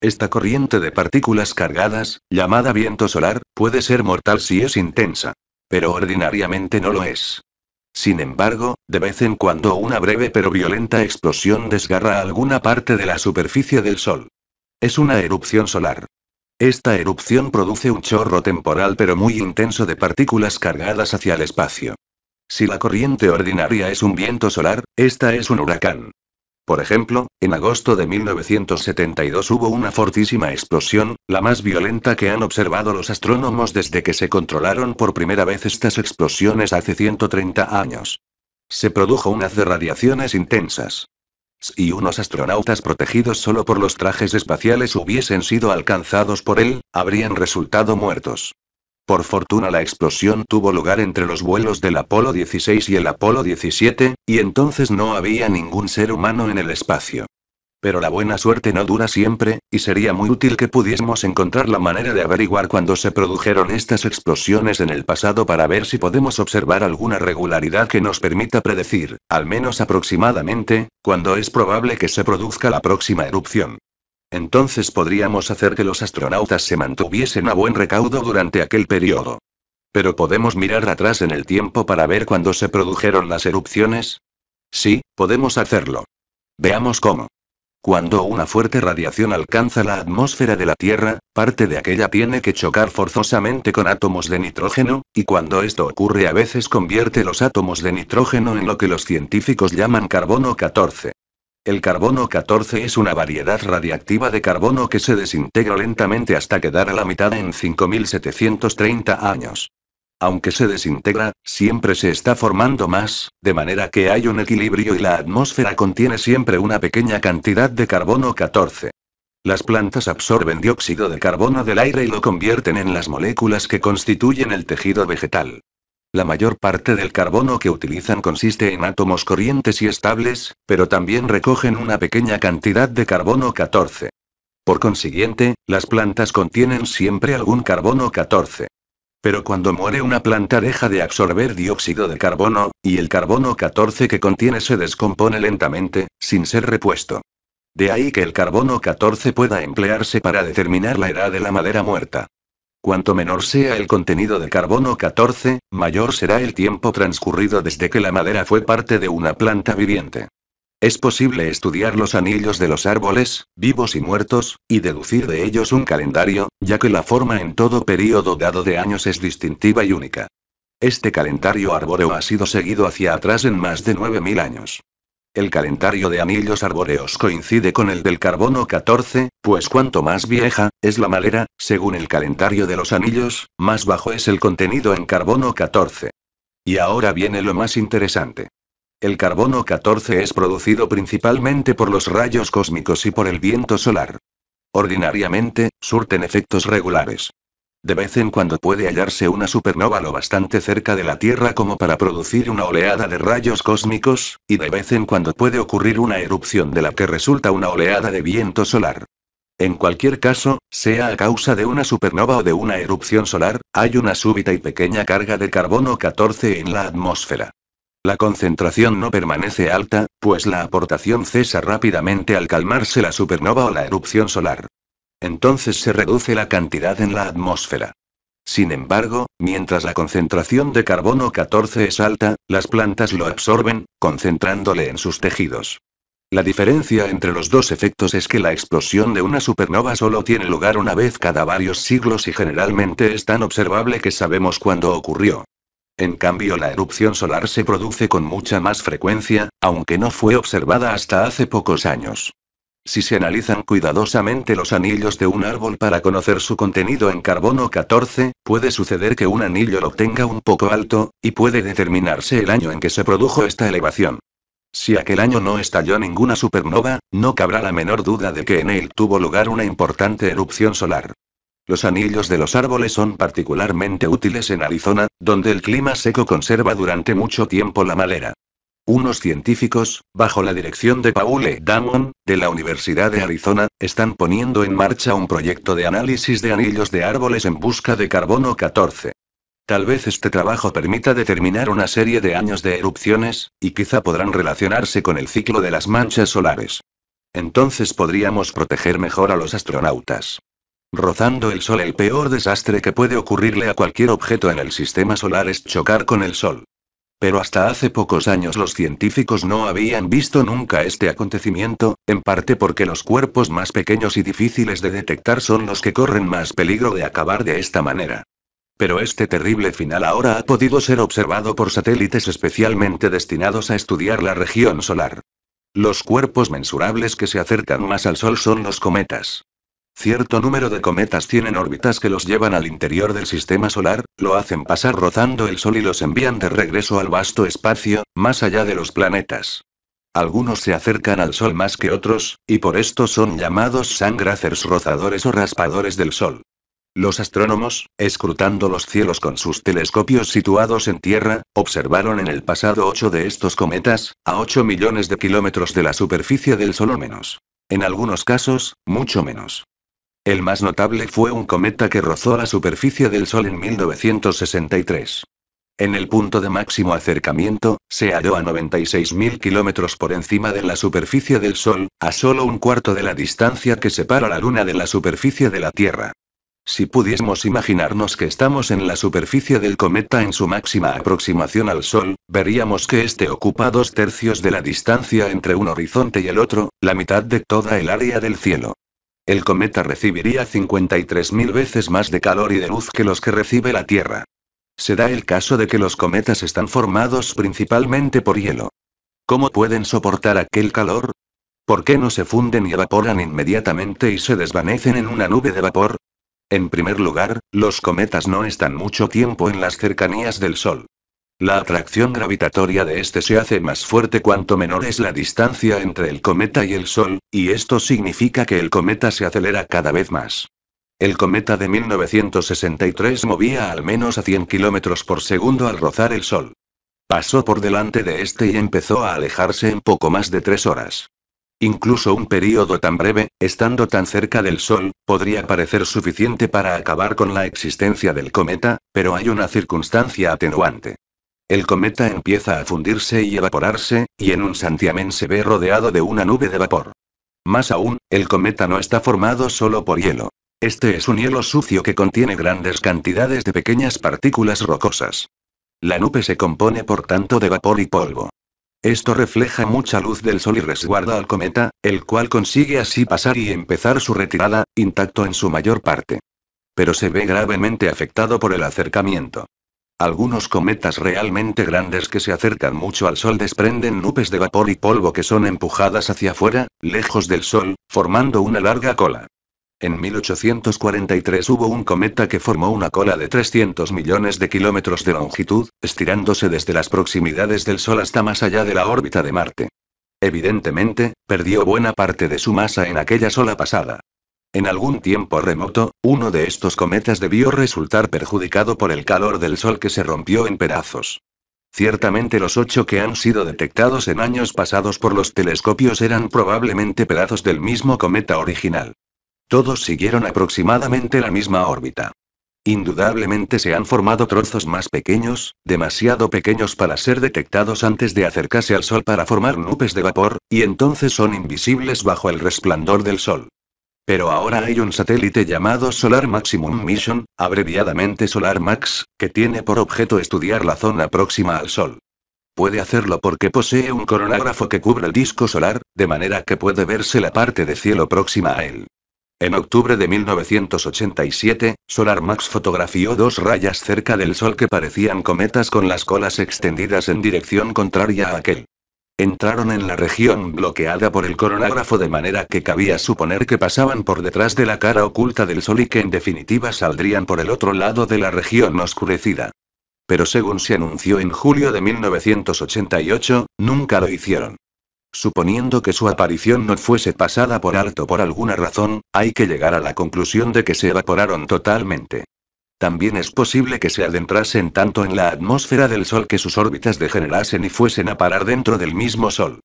S1: Esta corriente de partículas cargadas, llamada viento solar, puede ser mortal si es intensa. Pero ordinariamente no lo es. Sin embargo, de vez en cuando una breve pero violenta explosión desgarra alguna parte de la superficie del Sol. Es una erupción solar. Esta erupción produce un chorro temporal pero muy intenso de partículas cargadas hacia el espacio. Si la corriente ordinaria es un viento solar, esta es un huracán. Por ejemplo, en agosto de 1972 hubo una fortísima explosión, la más violenta que han observado los astrónomos desde que se controlaron por primera vez estas explosiones hace 130 años. Se produjo un haz de radiaciones intensas. Si unos astronautas protegidos solo por los trajes espaciales hubiesen sido alcanzados por él, habrían resultado muertos. Por fortuna la explosión tuvo lugar entre los vuelos del Apolo 16 y el Apolo 17, y entonces no había ningún ser humano en el espacio. Pero la buena suerte no dura siempre, y sería muy útil que pudiésemos encontrar la manera de averiguar cuándo se produjeron estas explosiones en el pasado para ver si podemos observar alguna regularidad que nos permita predecir, al menos aproximadamente, cuándo es probable que se produzca la próxima erupción. Entonces podríamos hacer que los astronautas se mantuviesen a buen recaudo durante aquel periodo. Pero podemos mirar atrás en el tiempo para ver cuándo se produjeron las erupciones. Sí, podemos hacerlo. Veamos cómo. Cuando una fuerte radiación alcanza la atmósfera de la Tierra, parte de aquella tiene que chocar forzosamente con átomos de nitrógeno, y cuando esto ocurre a veces convierte los átomos de nitrógeno en lo que los científicos llaman carbono 14. El carbono 14 es una variedad radiactiva de carbono que se desintegra lentamente hasta quedar a la mitad en 5730 años. Aunque se desintegra, siempre se está formando más, de manera que hay un equilibrio y la atmósfera contiene siempre una pequeña cantidad de carbono 14. Las plantas absorben dióxido de carbono del aire y lo convierten en las moléculas que constituyen el tejido vegetal. La mayor parte del carbono que utilizan consiste en átomos corrientes y estables, pero también recogen una pequeña cantidad de carbono 14. Por consiguiente, las plantas contienen siempre algún carbono 14. Pero cuando muere una planta deja de absorber dióxido de carbono, y el carbono 14 que contiene se descompone lentamente, sin ser repuesto. De ahí que el carbono 14 pueda emplearse para determinar la edad de la madera muerta. Cuanto menor sea el contenido de carbono 14, mayor será el tiempo transcurrido desde que la madera fue parte de una planta viviente. Es posible estudiar los anillos de los árboles, vivos y muertos, y deducir de ellos un calendario, ya que la forma en todo periodo dado de años es distintiva y única. Este calendario arbóreo ha sido seguido hacia atrás en más de 9.000 años. El calendario de anillos arbóreos coincide con el del carbono 14, pues cuanto más vieja es la madera, según el calendario de los anillos, más bajo es el contenido en carbono 14. Y ahora viene lo más interesante. El carbono 14 es producido principalmente por los rayos cósmicos y por el viento solar. Ordinariamente, surten efectos regulares. De vez en cuando puede hallarse una supernova lo bastante cerca de la Tierra como para producir una oleada de rayos cósmicos, y de vez en cuando puede ocurrir una erupción de la que resulta una oleada de viento solar. En cualquier caso, sea a causa de una supernova o de una erupción solar, hay una súbita y pequeña carga de carbono 14 en la atmósfera. La concentración no permanece alta, pues la aportación cesa rápidamente al calmarse la supernova o la erupción solar entonces se reduce la cantidad en la atmósfera. Sin embargo, mientras la concentración de carbono 14 es alta, las plantas lo absorben, concentrándole en sus tejidos. La diferencia entre los dos efectos es que la explosión de una supernova solo tiene lugar una vez cada varios siglos y generalmente es tan observable que sabemos cuándo ocurrió. En cambio, la erupción solar se produce con mucha más frecuencia, aunque no fue observada hasta hace pocos años. Si se analizan cuidadosamente los anillos de un árbol para conocer su contenido en carbono 14, puede suceder que un anillo lo tenga un poco alto, y puede determinarse el año en que se produjo esta elevación. Si aquel año no estalló ninguna supernova, no cabrá la menor duda de que en él tuvo lugar una importante erupción solar. Los anillos de los árboles son particularmente útiles en Arizona, donde el clima seco conserva durante mucho tiempo la madera. Unos científicos, bajo la dirección de Paule Damon, de la Universidad de Arizona, están poniendo en marcha un proyecto de análisis de anillos de árboles en busca de carbono 14. Tal vez este trabajo permita determinar una serie de años de erupciones, y quizá podrán relacionarse con el ciclo de las manchas solares. Entonces podríamos proteger mejor a los astronautas. Rozando el Sol el peor desastre que puede ocurrirle a cualquier objeto en el sistema solar es chocar con el Sol. Pero hasta hace pocos años los científicos no habían visto nunca este acontecimiento, en parte porque los cuerpos más pequeños y difíciles de detectar son los que corren más peligro de acabar de esta manera. Pero este terrible final ahora ha podido ser observado por satélites especialmente destinados a estudiar la región solar. Los cuerpos mensurables que se acercan más al Sol son los cometas. Cierto número de cometas tienen órbitas que los llevan al interior del sistema solar, lo hacen pasar rozando el Sol y los envían de regreso al vasto espacio, más allá de los planetas. Algunos se acercan al Sol más que otros, y por esto son llamados sangracers rozadores o raspadores del Sol. Los astrónomos, escrutando los cielos con sus telescopios situados en Tierra, observaron en el pasado ocho de estos cometas, a 8 millones de kilómetros de la superficie del Sol o menos. En algunos casos, mucho menos. El más notable fue un cometa que rozó la superficie del Sol en 1963. En el punto de máximo acercamiento, se halló a 96.000 kilómetros por encima de la superficie del Sol, a solo un cuarto de la distancia que separa la Luna de la superficie de la Tierra. Si pudiésemos imaginarnos que estamos en la superficie del cometa en su máxima aproximación al Sol, veríamos que este ocupa dos tercios de la distancia entre un horizonte y el otro, la mitad de toda el área del cielo. El cometa recibiría 53.000 veces más de calor y de luz que los que recibe la Tierra. Se da el caso de que los cometas están formados principalmente por hielo. ¿Cómo pueden soportar aquel calor? ¿Por qué no se funden y evaporan inmediatamente y se desvanecen en una nube de vapor? En primer lugar, los cometas no están mucho tiempo en las cercanías del Sol. La atracción gravitatoria de este se hace más fuerte cuanto menor es la distancia entre el cometa y el Sol, y esto significa que el cometa se acelera cada vez más. El cometa de 1963 movía al menos a 100 km por segundo al rozar el Sol. Pasó por delante de este y empezó a alejarse en poco más de tres horas. Incluso un período tan breve, estando tan cerca del Sol, podría parecer suficiente para acabar con la existencia del cometa, pero hay una circunstancia atenuante. El cometa empieza a fundirse y evaporarse, y en un santiamén se ve rodeado de una nube de vapor. Más aún, el cometa no está formado solo por hielo. Este es un hielo sucio que contiene grandes cantidades de pequeñas partículas rocosas. La nube se compone por tanto de vapor y polvo. Esto refleja mucha luz del sol y resguarda al cometa, el cual consigue así pasar y empezar su retirada, intacto en su mayor parte. Pero se ve gravemente afectado por el acercamiento. Algunos cometas realmente grandes que se acercan mucho al Sol desprenden nubes de vapor y polvo que son empujadas hacia afuera, lejos del Sol, formando una larga cola. En 1843 hubo un cometa que formó una cola de 300 millones de kilómetros de longitud, estirándose desde las proximidades del Sol hasta más allá de la órbita de Marte. Evidentemente, perdió buena parte de su masa en aquella sola pasada. En algún tiempo remoto, uno de estos cometas debió resultar perjudicado por el calor del Sol que se rompió en pedazos. Ciertamente los ocho que han sido detectados en años pasados por los telescopios eran probablemente pedazos del mismo cometa original. Todos siguieron aproximadamente la misma órbita. Indudablemente se han formado trozos más pequeños, demasiado pequeños para ser detectados antes de acercarse al Sol para formar nubes de vapor, y entonces son invisibles bajo el resplandor del Sol. Pero ahora hay un satélite llamado Solar Maximum Mission, abreviadamente Solar Max, que tiene por objeto estudiar la zona próxima al Sol. Puede hacerlo porque posee un coronágrafo que cubre el disco solar, de manera que puede verse la parte de cielo próxima a él. En octubre de 1987, Solar Max fotografió dos rayas cerca del Sol que parecían cometas con las colas extendidas en dirección contraria a aquel. Entraron en la región bloqueada por el coronágrafo de manera que cabía suponer que pasaban por detrás de la cara oculta del Sol y que en definitiva saldrían por el otro lado de la región oscurecida. Pero según se anunció en julio de 1988, nunca lo hicieron. Suponiendo que su aparición no fuese pasada por alto por alguna razón, hay que llegar a la conclusión de que se evaporaron totalmente. También es posible que se adentrasen tanto en la atmósfera del Sol que sus órbitas degenerasen y fuesen a parar dentro del mismo Sol.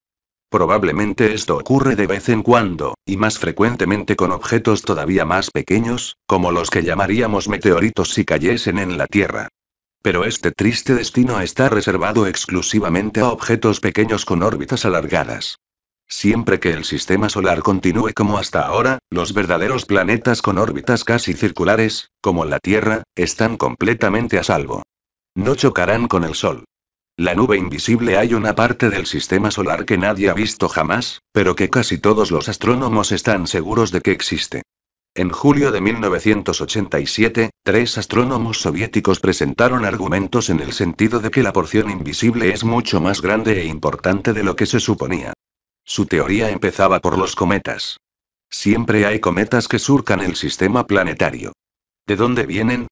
S1: Probablemente esto ocurre de vez en cuando, y más frecuentemente con objetos todavía más pequeños, como los que llamaríamos meteoritos si cayesen en la Tierra. Pero este triste destino está reservado exclusivamente a objetos pequeños con órbitas alargadas. Siempre que el sistema solar continúe como hasta ahora, los verdaderos planetas con órbitas casi circulares, como la Tierra, están completamente a salvo. No chocarán con el Sol. La nube invisible hay una parte del sistema solar que nadie ha visto jamás, pero que casi todos los astrónomos están seguros de que existe. En julio de 1987, tres astrónomos soviéticos presentaron argumentos en el sentido de que la porción invisible es mucho más grande e importante de lo que se suponía. Su teoría empezaba por los cometas. Siempre hay cometas que surcan el sistema planetario. ¿De dónde vienen?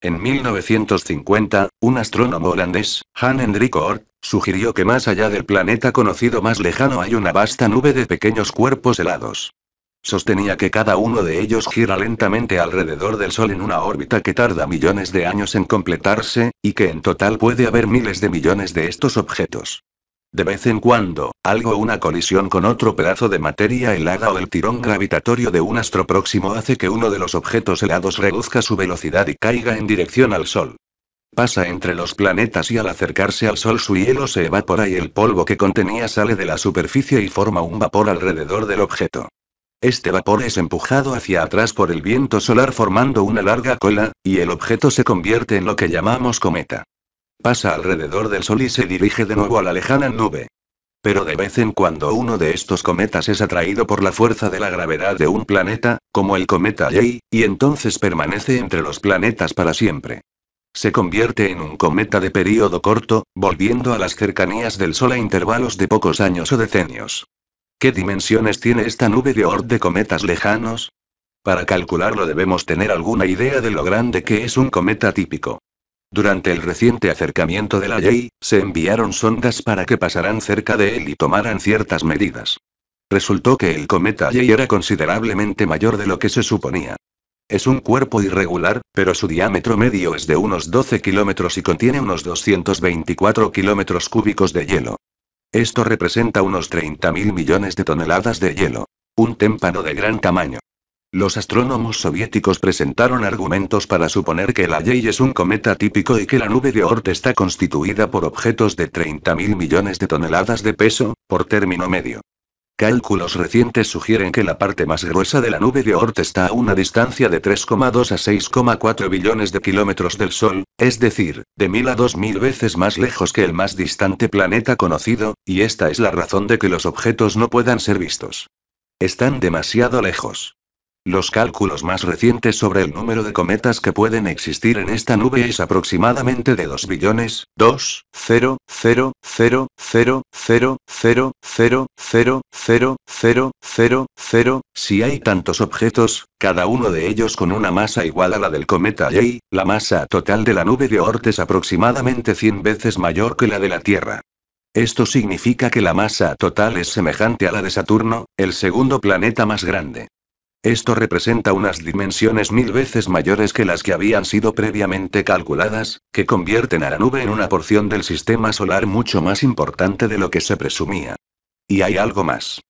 S1: En 1950, un astrónomo holandés, Han Hendrik Oort, sugirió que más allá del planeta conocido más lejano hay una vasta nube de pequeños cuerpos helados. Sostenía que cada uno de ellos gira lentamente alrededor del Sol en una órbita que tarda millones de años en completarse, y que en total puede haber miles de millones de estos objetos. De vez en cuando, algo una colisión con otro pedazo de materia helada o el tirón gravitatorio de un astro próximo hace que uno de los objetos helados reduzca su velocidad y caiga en dirección al Sol. Pasa entre los planetas y al acercarse al Sol su hielo se evapora y el polvo que contenía sale de la superficie y forma un vapor alrededor del objeto. Este vapor es empujado hacia atrás por el viento solar formando una larga cola, y el objeto se convierte en lo que llamamos cometa. Pasa alrededor del Sol y se dirige de nuevo a la lejana nube. Pero de vez en cuando uno de estos cometas es atraído por la fuerza de la gravedad de un planeta, como el cometa Jay, y entonces permanece entre los planetas para siempre. Se convierte en un cometa de periodo corto, volviendo a las cercanías del Sol a intervalos de pocos años o decenios. ¿Qué dimensiones tiene esta nube de Ord de cometas lejanos? Para calcularlo debemos tener alguna idea de lo grande que es un cometa típico. Durante el reciente acercamiento de la ley, se enviaron sondas para que pasaran cerca de él y tomaran ciertas medidas. Resultó que el cometa Jay era considerablemente mayor de lo que se suponía. Es un cuerpo irregular, pero su diámetro medio es de unos 12 kilómetros y contiene unos 224 kilómetros cúbicos de hielo. Esto representa unos mil millones de toneladas de hielo. Un témpano de gran tamaño. Los astrónomos soviéticos presentaron argumentos para suponer que la Yei es un cometa típico y que la nube de Oort está constituida por objetos de 30.000 millones de toneladas de peso, por término medio. Cálculos recientes sugieren que la parte más gruesa de la nube de Oort está a una distancia de 3,2 a 6,4 billones de kilómetros del Sol, es decir, de 1000 a 2000 veces más lejos que el más distante planeta conocido, y esta es la razón de que los objetos no puedan ser vistos. Están demasiado lejos. Los cálculos más recientes sobre el número de cometas que pueden existir en esta nube es aproximadamente de 2 billones, 2, 0, 0, 0, 0, 0, 0, 0, 0, 0, 0, 0, 0. Si hay tantos objetos, cada uno de ellos con una masa igual a la del cometa J, la masa total de la nube de Oort es aproximadamente 100 veces mayor que la de la Tierra. Esto significa que la masa total es semejante a la de Saturno, el segundo planeta más grande. Esto representa unas dimensiones mil veces mayores que las que habían sido previamente calculadas, que convierten a la nube en una porción del sistema solar mucho más importante de lo que se presumía. Y hay algo más.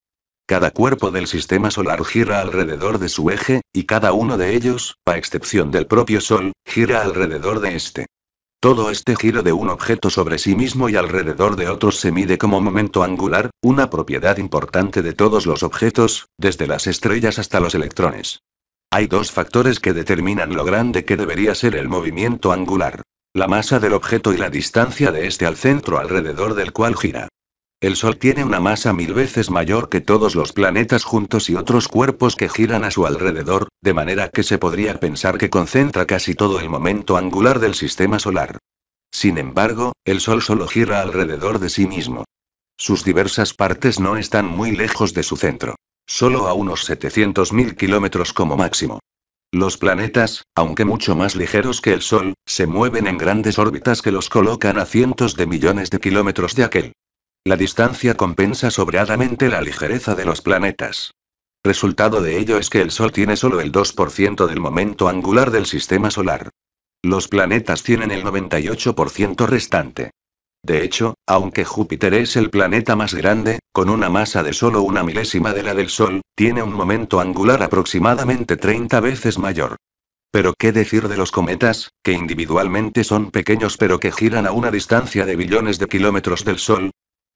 S1: Cada cuerpo del sistema solar gira alrededor de su eje, y cada uno de ellos, a excepción del propio Sol, gira alrededor de este. Todo este giro de un objeto sobre sí mismo y alrededor de otros se mide como momento angular, una propiedad importante de todos los objetos, desde las estrellas hasta los electrones. Hay dos factores que determinan lo grande que debería ser el movimiento angular. La masa del objeto y la distancia de este al centro alrededor del cual gira. El Sol tiene una masa mil veces mayor que todos los planetas juntos y otros cuerpos que giran a su alrededor, de manera que se podría pensar que concentra casi todo el momento angular del sistema solar. Sin embargo, el Sol solo gira alrededor de sí mismo. Sus diversas partes no están muy lejos de su centro. Solo a unos 700.000 kilómetros como máximo. Los planetas, aunque mucho más ligeros que el Sol, se mueven en grandes órbitas que los colocan a cientos de millones de kilómetros de aquel. La distancia compensa sobradamente la ligereza de los planetas. Resultado de ello es que el Sol tiene solo el 2% del momento angular del sistema solar. Los planetas tienen el 98% restante. De hecho, aunque Júpiter es el planeta más grande, con una masa de solo una milésima de la del Sol, tiene un momento angular aproximadamente 30 veces mayor. Pero qué decir de los cometas, que individualmente son pequeños pero que giran a una distancia de billones de kilómetros del Sol,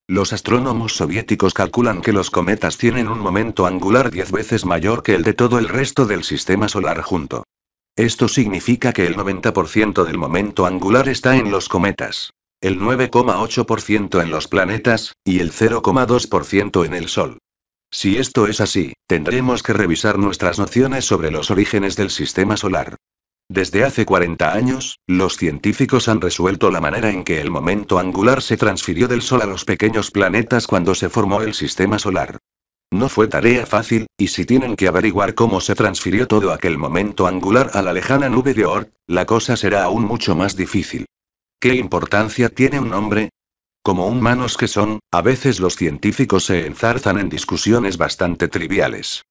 S1: los astrónomos soviéticos calculan que los cometas tienen un momento angular 10 veces mayor que el de todo el resto del sistema solar junto. Esto significa que el 90% del momento angular está en los cometas, el 9,8% en los planetas, y el 0,2% en el Sol. Si esto es así, tendremos que revisar nuestras nociones sobre los orígenes del sistema solar. Desde hace 40 años, los científicos han resuelto la manera en que el momento angular se transfirió del Sol a los pequeños planetas cuando se formó el sistema solar. No fue tarea fácil, y si tienen que averiguar cómo se transfirió todo aquel momento angular a la lejana nube de Oort, la cosa será aún mucho más difícil. ¿Qué importancia tiene un hombre? Como humanos que son, a veces los científicos se enzarzan en discusiones bastante triviales.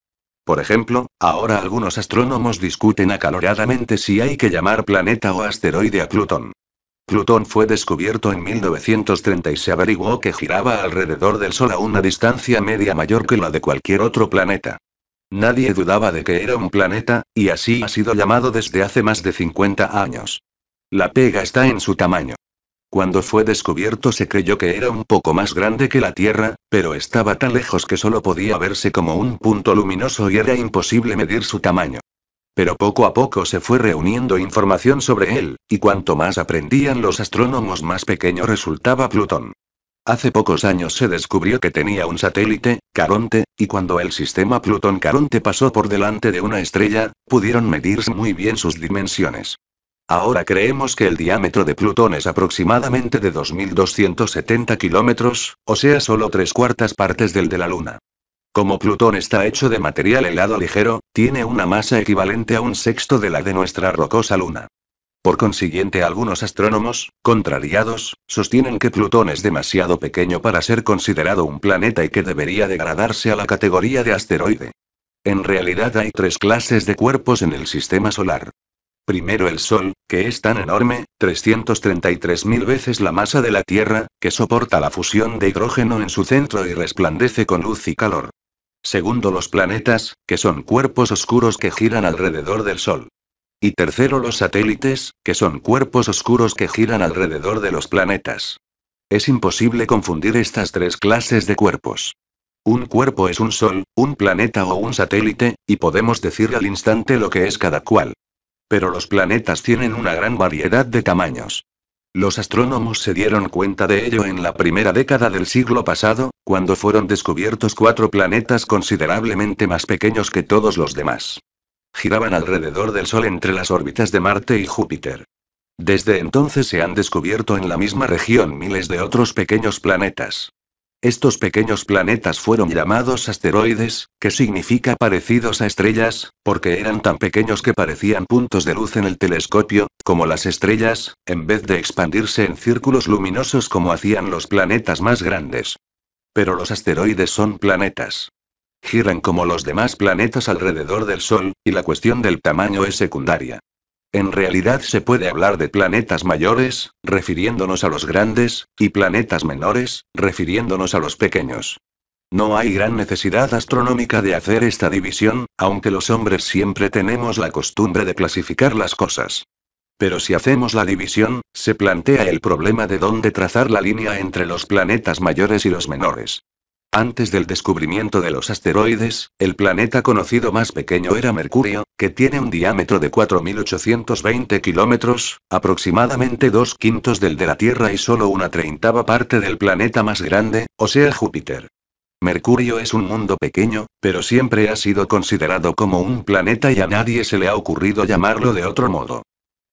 S1: Por ejemplo, ahora algunos astrónomos discuten acaloradamente si hay que llamar planeta o asteroide a Plutón. Plutón fue descubierto en 1930 y se averiguó que giraba alrededor del Sol a una distancia media mayor que la de cualquier otro planeta. Nadie dudaba de que era un planeta, y así ha sido llamado desde hace más de 50 años. La pega está en su tamaño. Cuando fue descubierto se creyó que era un poco más grande que la Tierra, pero estaba tan lejos que solo podía verse como un punto luminoso y era imposible medir su tamaño. Pero poco a poco se fue reuniendo información sobre él, y cuanto más aprendían los astrónomos más pequeño resultaba Plutón. Hace pocos años se descubrió que tenía un satélite, Caronte, y cuando el sistema Plutón-Caronte pasó por delante de una estrella, pudieron medirse muy bien sus dimensiones. Ahora creemos que el diámetro de Plutón es aproximadamente de 2.270 kilómetros, o sea solo tres cuartas partes del de la Luna. Como Plutón está hecho de material helado ligero, tiene una masa equivalente a un sexto de la de nuestra rocosa Luna. Por consiguiente, algunos astrónomos, contrariados, sostienen que Plutón es demasiado pequeño para ser considerado un planeta y que debería degradarse a la categoría de asteroide. En realidad hay tres clases de cuerpos en el sistema solar. Primero el Sol, que es tan enorme, 333.000 veces la masa de la Tierra, que soporta la fusión de hidrógeno en su centro y resplandece con luz y calor. Segundo los planetas, que son cuerpos oscuros que giran alrededor del Sol. Y tercero los satélites, que son cuerpos oscuros que giran alrededor de los planetas. Es imposible confundir estas tres clases de cuerpos. Un cuerpo es un sol, un planeta o un satélite, y podemos decir al instante lo que es cada cual. Pero los planetas tienen una gran variedad de tamaños. Los astrónomos se dieron cuenta de ello en la primera década del siglo pasado, cuando fueron descubiertos cuatro planetas considerablemente más pequeños que todos los demás. Giraban alrededor del Sol entre las órbitas de Marte y Júpiter. Desde entonces se han descubierto en la misma región miles de otros pequeños planetas. Estos pequeños planetas fueron llamados asteroides, que significa parecidos a estrellas, porque eran tan pequeños que parecían puntos de luz en el telescopio, como las estrellas, en vez de expandirse en círculos luminosos como hacían los planetas más grandes. Pero los asteroides son planetas. Giran como los demás planetas alrededor del Sol, y la cuestión del tamaño es secundaria. En realidad se puede hablar de planetas mayores, refiriéndonos a los grandes, y planetas menores, refiriéndonos a los pequeños. No hay gran necesidad astronómica de hacer esta división, aunque los hombres siempre tenemos la costumbre de clasificar las cosas. Pero si hacemos la división, se plantea el problema de dónde trazar la línea entre los planetas mayores y los menores. Antes del descubrimiento de los asteroides, el planeta conocido más pequeño era Mercurio, que tiene un diámetro de 4.820 kilómetros, aproximadamente dos quintos del de la Tierra y solo una treintava parte del planeta más grande, o sea Júpiter. Mercurio es un mundo pequeño, pero siempre ha sido considerado como un planeta y a nadie se le ha ocurrido llamarlo de otro modo.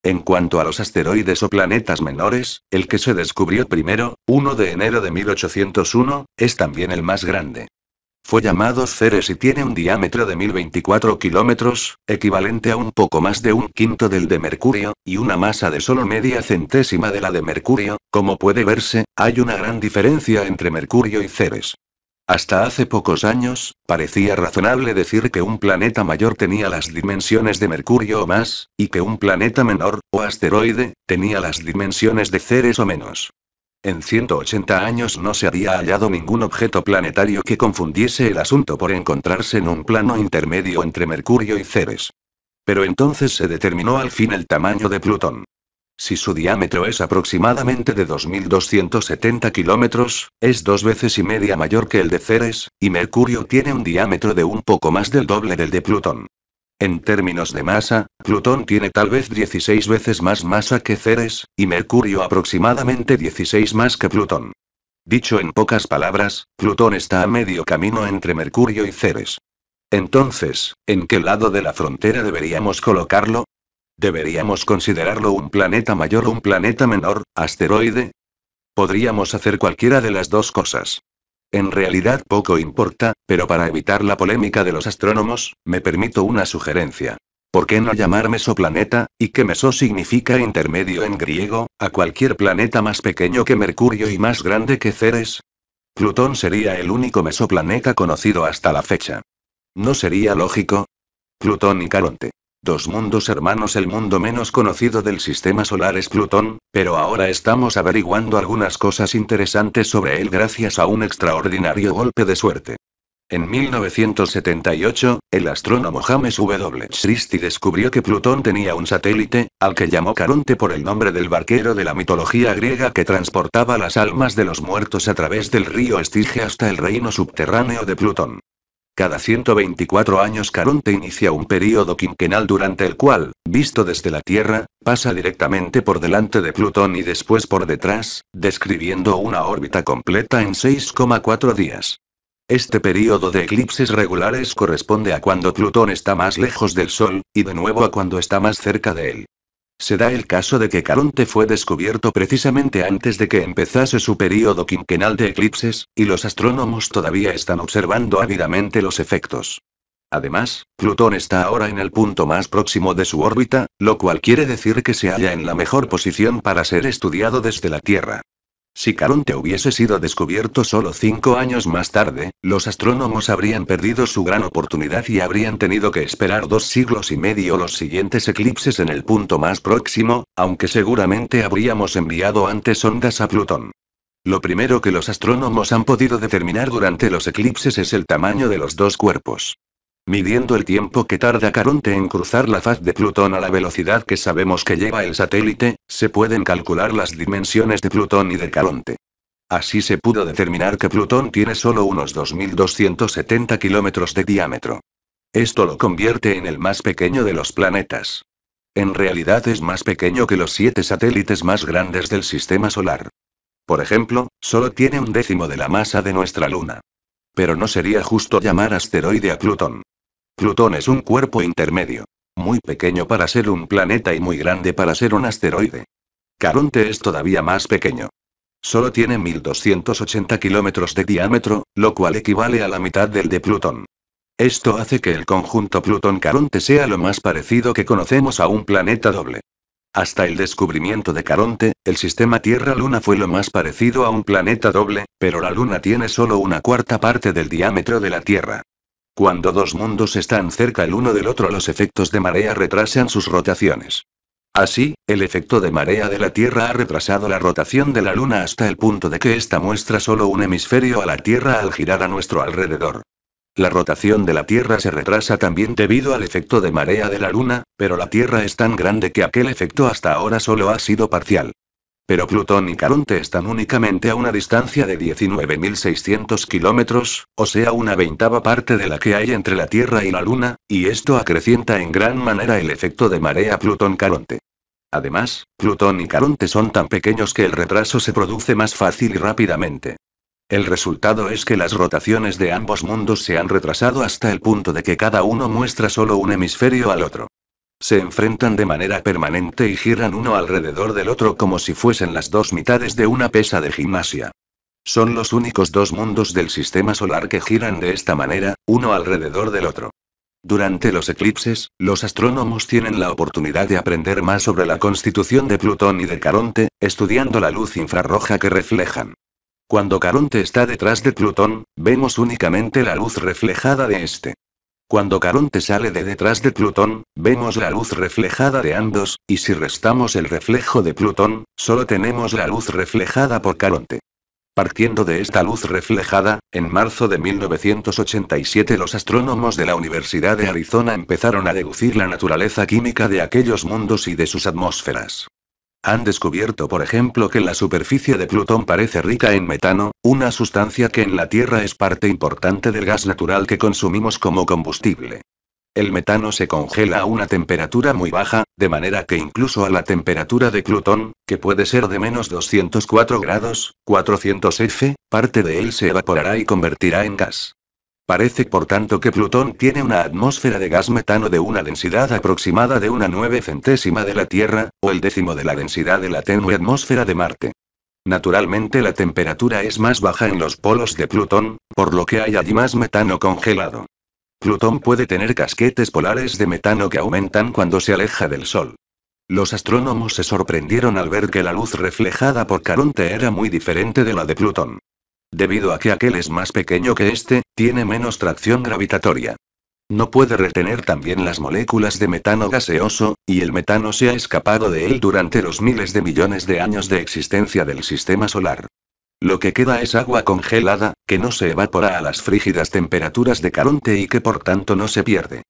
S1: En cuanto a los asteroides o planetas menores, el que se descubrió primero, 1 de enero de 1801, es también el más grande. Fue llamado Ceres y tiene un diámetro de 1024 kilómetros, equivalente a un poco más de un quinto del de Mercurio, y una masa de solo media centésima de la de Mercurio. Como puede verse, hay una gran diferencia entre Mercurio y Ceres. Hasta hace pocos años, parecía razonable decir que un planeta mayor tenía las dimensiones de Mercurio o más, y que un planeta menor, o asteroide, tenía las dimensiones de Ceres o menos. En 180 años no se había hallado ningún objeto planetario que confundiese el asunto por encontrarse en un plano intermedio entre Mercurio y Ceres. Pero entonces se determinó al fin el tamaño de Plutón. Si su diámetro es aproximadamente de 2.270 kilómetros, es dos veces y media mayor que el de Ceres, y Mercurio tiene un diámetro de un poco más del doble del de Plutón. En términos de masa, Plutón tiene tal vez 16 veces más masa que Ceres, y Mercurio aproximadamente 16 más que Plutón. Dicho en pocas palabras, Plutón está a medio camino entre Mercurio y Ceres. Entonces, ¿en qué lado de la frontera deberíamos colocarlo? ¿Deberíamos considerarlo un planeta mayor o un planeta menor, asteroide? Podríamos hacer cualquiera de las dos cosas. En realidad poco importa, pero para evitar la polémica de los astrónomos, me permito una sugerencia. ¿Por qué no llamar mesoplaneta, y que meso significa intermedio en griego, a cualquier planeta más pequeño que Mercurio y más grande que Ceres? Plutón sería el único mesoplaneta conocido hasta la fecha. ¿No sería lógico? Plutón y Caronte. Dos mundos hermanos, el mundo menos conocido del sistema solar es Plutón, pero ahora estamos averiguando algunas cosas interesantes sobre él gracias a un extraordinario golpe de suerte. En 1978, el astrónomo James W. Christie descubrió que Plutón tenía un satélite, al que llamó Caronte por el nombre del barquero de la mitología griega que transportaba las almas de los muertos a través del río Estige hasta el reino subterráneo de Plutón. Cada 124 años Caronte inicia un período quinquenal durante el cual, visto desde la Tierra, pasa directamente por delante de Plutón y después por detrás, describiendo una órbita completa en 6,4 días. Este período de eclipses regulares corresponde a cuando Plutón está más lejos del Sol, y de nuevo a cuando está más cerca de él. Se da el caso de que Caronte fue descubierto precisamente antes de que empezase su período quinquenal de eclipses, y los astrónomos todavía están observando ávidamente los efectos. Además, Plutón está ahora en el punto más próximo de su órbita, lo cual quiere decir que se halla en la mejor posición para ser estudiado desde la Tierra. Si Caronte hubiese sido descubierto solo cinco años más tarde, los astrónomos habrían perdido su gran oportunidad y habrían tenido que esperar dos siglos y medio los siguientes eclipses en el punto más próximo, aunque seguramente habríamos enviado antes ondas a Plutón. Lo primero que los astrónomos han podido determinar durante los eclipses es el tamaño de los dos cuerpos midiendo el tiempo que tarda Caronte en cruzar la faz de Plutón a la velocidad que sabemos que lleva el satélite, se pueden calcular las dimensiones de Plutón y de Caronte. Así se pudo determinar que Plutón tiene solo unos 2.270 kilómetros de diámetro. Esto lo convierte en el más pequeño de los planetas. En realidad es más pequeño que los siete satélites más grandes del Sistema Solar. Por ejemplo, solo tiene un décimo de la masa de nuestra Luna. Pero no sería justo llamar asteroide a Plutón. Plutón es un cuerpo intermedio. Muy pequeño para ser un planeta y muy grande para ser un asteroide. Caronte es todavía más pequeño. Solo tiene 1280 kilómetros de diámetro, lo cual equivale a la mitad del de Plutón. Esto hace que el conjunto Plutón-Caronte sea lo más parecido que conocemos a un planeta doble. Hasta el descubrimiento de Caronte, el sistema Tierra-Luna fue lo más parecido a un planeta doble, pero la Luna tiene solo una cuarta parte del diámetro de la Tierra. Cuando dos mundos están cerca el uno del otro los efectos de marea retrasan sus rotaciones. Así, el efecto de marea de la Tierra ha retrasado la rotación de la Luna hasta el punto de que ésta muestra solo un hemisferio a la Tierra al girar a nuestro alrededor. La rotación de la Tierra se retrasa también debido al efecto de marea de la Luna, pero la Tierra es tan grande que aquel efecto hasta ahora solo ha sido parcial. Pero Plutón y Caronte están únicamente a una distancia de 19.600 kilómetros, o sea una veintava parte de la que hay entre la Tierra y la Luna, y esto acrecienta en gran manera el efecto de marea Plutón-Caronte. Además, Plutón y Caronte son tan pequeños que el retraso se produce más fácil y rápidamente. El resultado es que las rotaciones de ambos mundos se han retrasado hasta el punto de que cada uno muestra solo un hemisferio al otro. Se enfrentan de manera permanente y giran uno alrededor del otro como si fuesen las dos mitades de una pesa de gimnasia. Son los únicos dos mundos del sistema solar que giran de esta manera, uno alrededor del otro. Durante los eclipses, los astrónomos tienen la oportunidad de aprender más sobre la constitución de Plutón y de Caronte, estudiando la luz infrarroja que reflejan. Cuando Caronte está detrás de Plutón, vemos únicamente la luz reflejada de este. Cuando Caronte sale de detrás de Plutón, vemos la luz reflejada de ambos, y si restamos el reflejo de Plutón, solo tenemos la luz reflejada por Caronte. Partiendo de esta luz reflejada, en marzo de 1987 los astrónomos de la Universidad de Arizona empezaron a deducir la naturaleza química de aquellos mundos y de sus atmósferas. Han descubierto por ejemplo que la superficie de Plutón parece rica en metano, una sustancia que en la Tierra es parte importante del gas natural que consumimos como combustible. El metano se congela a una temperatura muy baja, de manera que incluso a la temperatura de Plutón, que puede ser de menos 204 grados, 400 F, parte de él se evaporará y convertirá en gas. Parece por tanto que Plutón tiene una atmósfera de gas metano de una densidad aproximada de una nueve centésima de la Tierra, o el décimo de la densidad de la tenue atmósfera de Marte. Naturalmente la temperatura es más baja en los polos de Plutón, por lo que hay allí más metano congelado. Plutón puede tener casquetes polares de metano que aumentan cuando se aleja del Sol. Los astrónomos se sorprendieron al ver que la luz reflejada por Caronte era muy diferente de la de Plutón. Debido a que aquel es más pequeño que este, tiene menos tracción gravitatoria. No puede retener también las moléculas de metano gaseoso, y el metano se ha escapado de él durante los miles de millones de años de existencia del sistema solar. Lo que queda es agua congelada, que no se evapora a las frígidas temperaturas de Caronte y que por tanto no se pierde.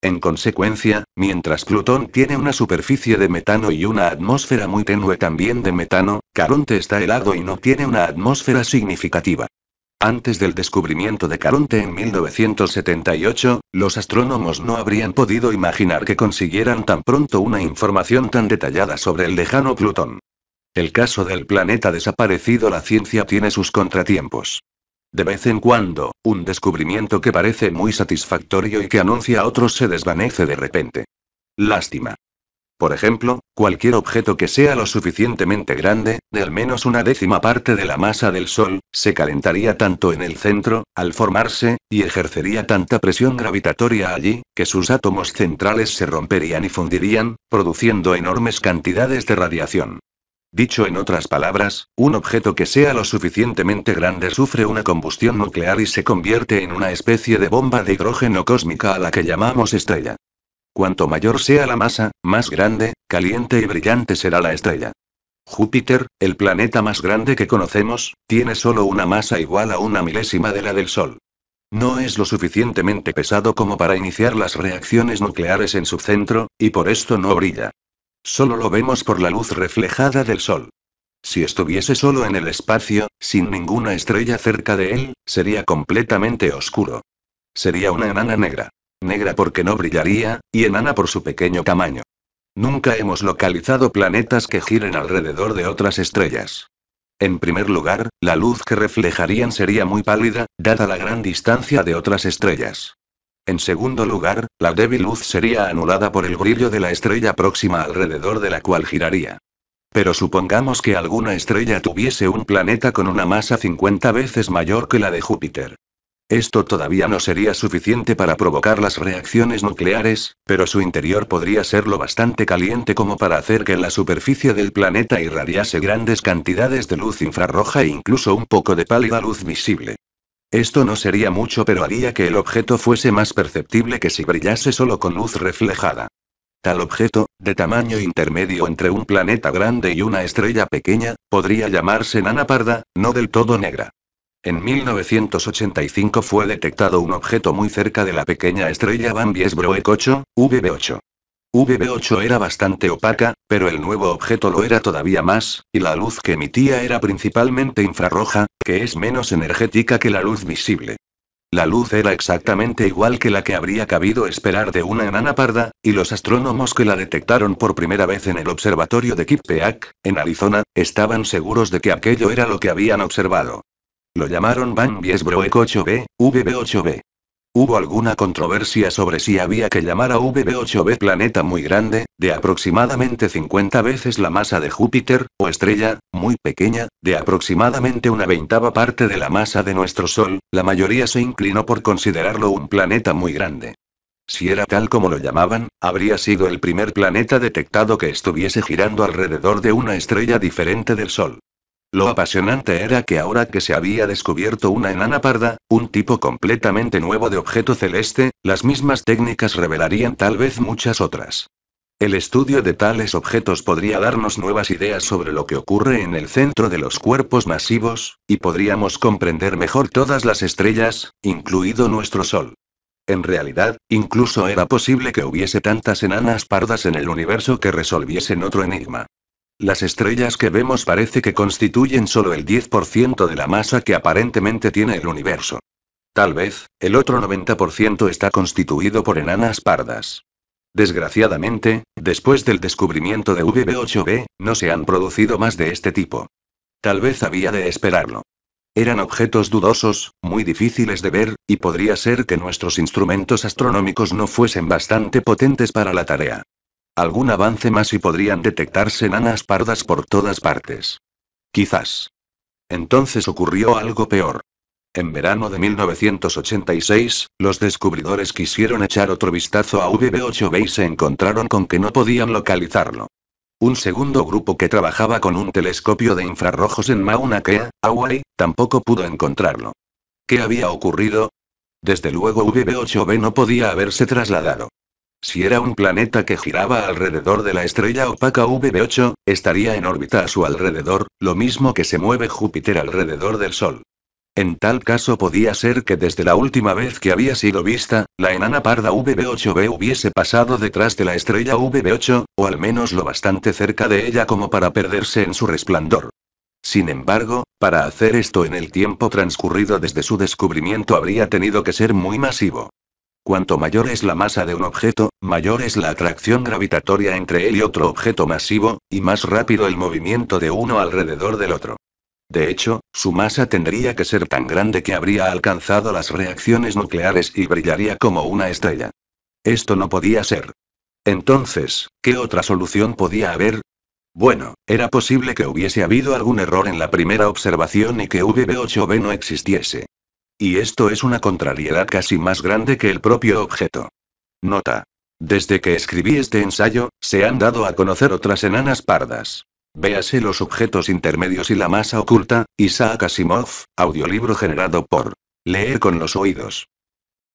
S1: En consecuencia, mientras Plutón tiene una superficie de metano y una atmósfera muy tenue también de metano, Caronte está helado y no tiene una atmósfera significativa. Antes del descubrimiento de Caronte en 1978, los astrónomos no habrían podido imaginar que consiguieran tan pronto una información tan detallada sobre el lejano Plutón. El caso del planeta desaparecido la ciencia tiene sus contratiempos. De vez en cuando, un descubrimiento que parece muy satisfactorio y que anuncia a otros se desvanece de repente. Lástima. Por ejemplo, cualquier objeto que sea lo suficientemente grande, de al menos una décima parte de la masa del Sol, se calentaría tanto en el centro, al formarse, y ejercería tanta presión gravitatoria allí, que sus átomos centrales se romperían y fundirían, produciendo enormes cantidades de radiación. Dicho en otras palabras, un objeto que sea lo suficientemente grande sufre una combustión nuclear y se convierte en una especie de bomba de hidrógeno cósmica a la que llamamos estrella. Cuanto mayor sea la masa, más grande, caliente y brillante será la estrella. Júpiter, el planeta más grande que conocemos, tiene solo una masa igual a una milésima de la del Sol. No es lo suficientemente pesado como para iniciar las reacciones nucleares en su centro, y por esto no brilla. Solo lo vemos por la luz reflejada del Sol. Si estuviese solo en el espacio, sin ninguna estrella cerca de él, sería completamente oscuro. Sería una enana negra negra porque no brillaría, y enana por su pequeño tamaño. Nunca hemos localizado planetas que giren alrededor de otras estrellas. En primer lugar, la luz que reflejarían sería muy pálida, dada la gran distancia de otras estrellas. En segundo lugar, la débil luz sería anulada por el brillo de la estrella próxima alrededor de la cual giraría. Pero supongamos que alguna estrella tuviese un planeta con una masa 50 veces mayor que la de Júpiter. Esto todavía no sería suficiente para provocar las reacciones nucleares, pero su interior podría ser lo bastante caliente como para hacer que la superficie del planeta irradiase grandes cantidades de luz infrarroja e incluso un poco de pálida luz visible. Esto no sería mucho pero haría que el objeto fuese más perceptible que si brillase solo con luz reflejada. Tal objeto, de tamaño intermedio entre un planeta grande y una estrella pequeña, podría llamarse nana parda, no del todo negra. En 1985 fue detectado un objeto muy cerca de la pequeña estrella Bambies Broek 8, VB8. VB8 era bastante opaca, pero el nuevo objeto lo era todavía más, y la luz que emitía era principalmente infrarroja, que es menos energética que la luz visible. La luz era exactamente igual que la que habría cabido esperar de una enana parda, y los astrónomos que la detectaron por primera vez en el observatorio de Kippeak, en Arizona, estaban seguros de que aquello era lo que habían observado. Lo llamaron Van 8B, VB8B. Hubo alguna controversia sobre si había que llamar a VB8B planeta muy grande, de aproximadamente 50 veces la masa de Júpiter, o estrella, muy pequeña, de aproximadamente una veintava parte de la masa de nuestro Sol, la mayoría se inclinó por considerarlo un planeta muy grande. Si era tal como lo llamaban, habría sido el primer planeta detectado que estuviese girando alrededor de una estrella diferente del Sol. Lo apasionante era que ahora que se había descubierto una enana parda, un tipo completamente nuevo de objeto celeste, las mismas técnicas revelarían tal vez muchas otras. El estudio de tales objetos podría darnos nuevas ideas sobre lo que ocurre en el centro de los cuerpos masivos, y podríamos comprender mejor todas las estrellas, incluido nuestro Sol. En realidad, incluso era posible que hubiese tantas enanas pardas en el universo que resolviesen otro enigma. Las estrellas que vemos parece que constituyen solo el 10% de la masa que aparentemente tiene el universo. Tal vez, el otro 90% está constituido por enanas pardas. Desgraciadamente, después del descubrimiento de VB8B, no se han producido más de este tipo. Tal vez había de esperarlo. Eran objetos dudosos, muy difíciles de ver, y podría ser que nuestros instrumentos astronómicos no fuesen bastante potentes para la tarea. Algún avance más y podrían detectarse nanas pardas por todas partes. Quizás. Entonces ocurrió algo peor. En verano de 1986, los descubridores quisieron echar otro vistazo a VB8B y se encontraron con que no podían localizarlo. Un segundo grupo que trabajaba con un telescopio de infrarrojos en Mauna Kea, Hawaii, tampoco pudo encontrarlo. ¿Qué había ocurrido? Desde luego VB8B no podía haberse trasladado. Si era un planeta que giraba alrededor de la estrella opaca VB8, estaría en órbita a su alrededor, lo mismo que se mueve Júpiter alrededor del Sol. En tal caso podía ser que desde la última vez que había sido vista, la enana parda VB8B hubiese pasado detrás de la estrella VB8, o al menos lo bastante cerca de ella como para perderse en su resplandor. Sin embargo, para hacer esto en el tiempo transcurrido desde su descubrimiento habría tenido que ser muy masivo. Cuanto mayor es la masa de un objeto, mayor es la atracción gravitatoria entre él y otro objeto masivo, y más rápido el movimiento de uno alrededor del otro. De hecho, su masa tendría que ser tan grande que habría alcanzado las reacciones nucleares y brillaría como una estrella. Esto no podía ser. Entonces, ¿qué otra solución podía haber? Bueno, era posible que hubiese habido algún error en la primera observación y que VB8B no existiese. Y esto es una contrariedad casi más grande que el propio objeto. Nota. Desde que escribí este ensayo, se han dado a conocer otras enanas pardas. Véase los objetos intermedios y la masa oculta, Isaac Asimov, audiolibro generado por Leer con los oídos.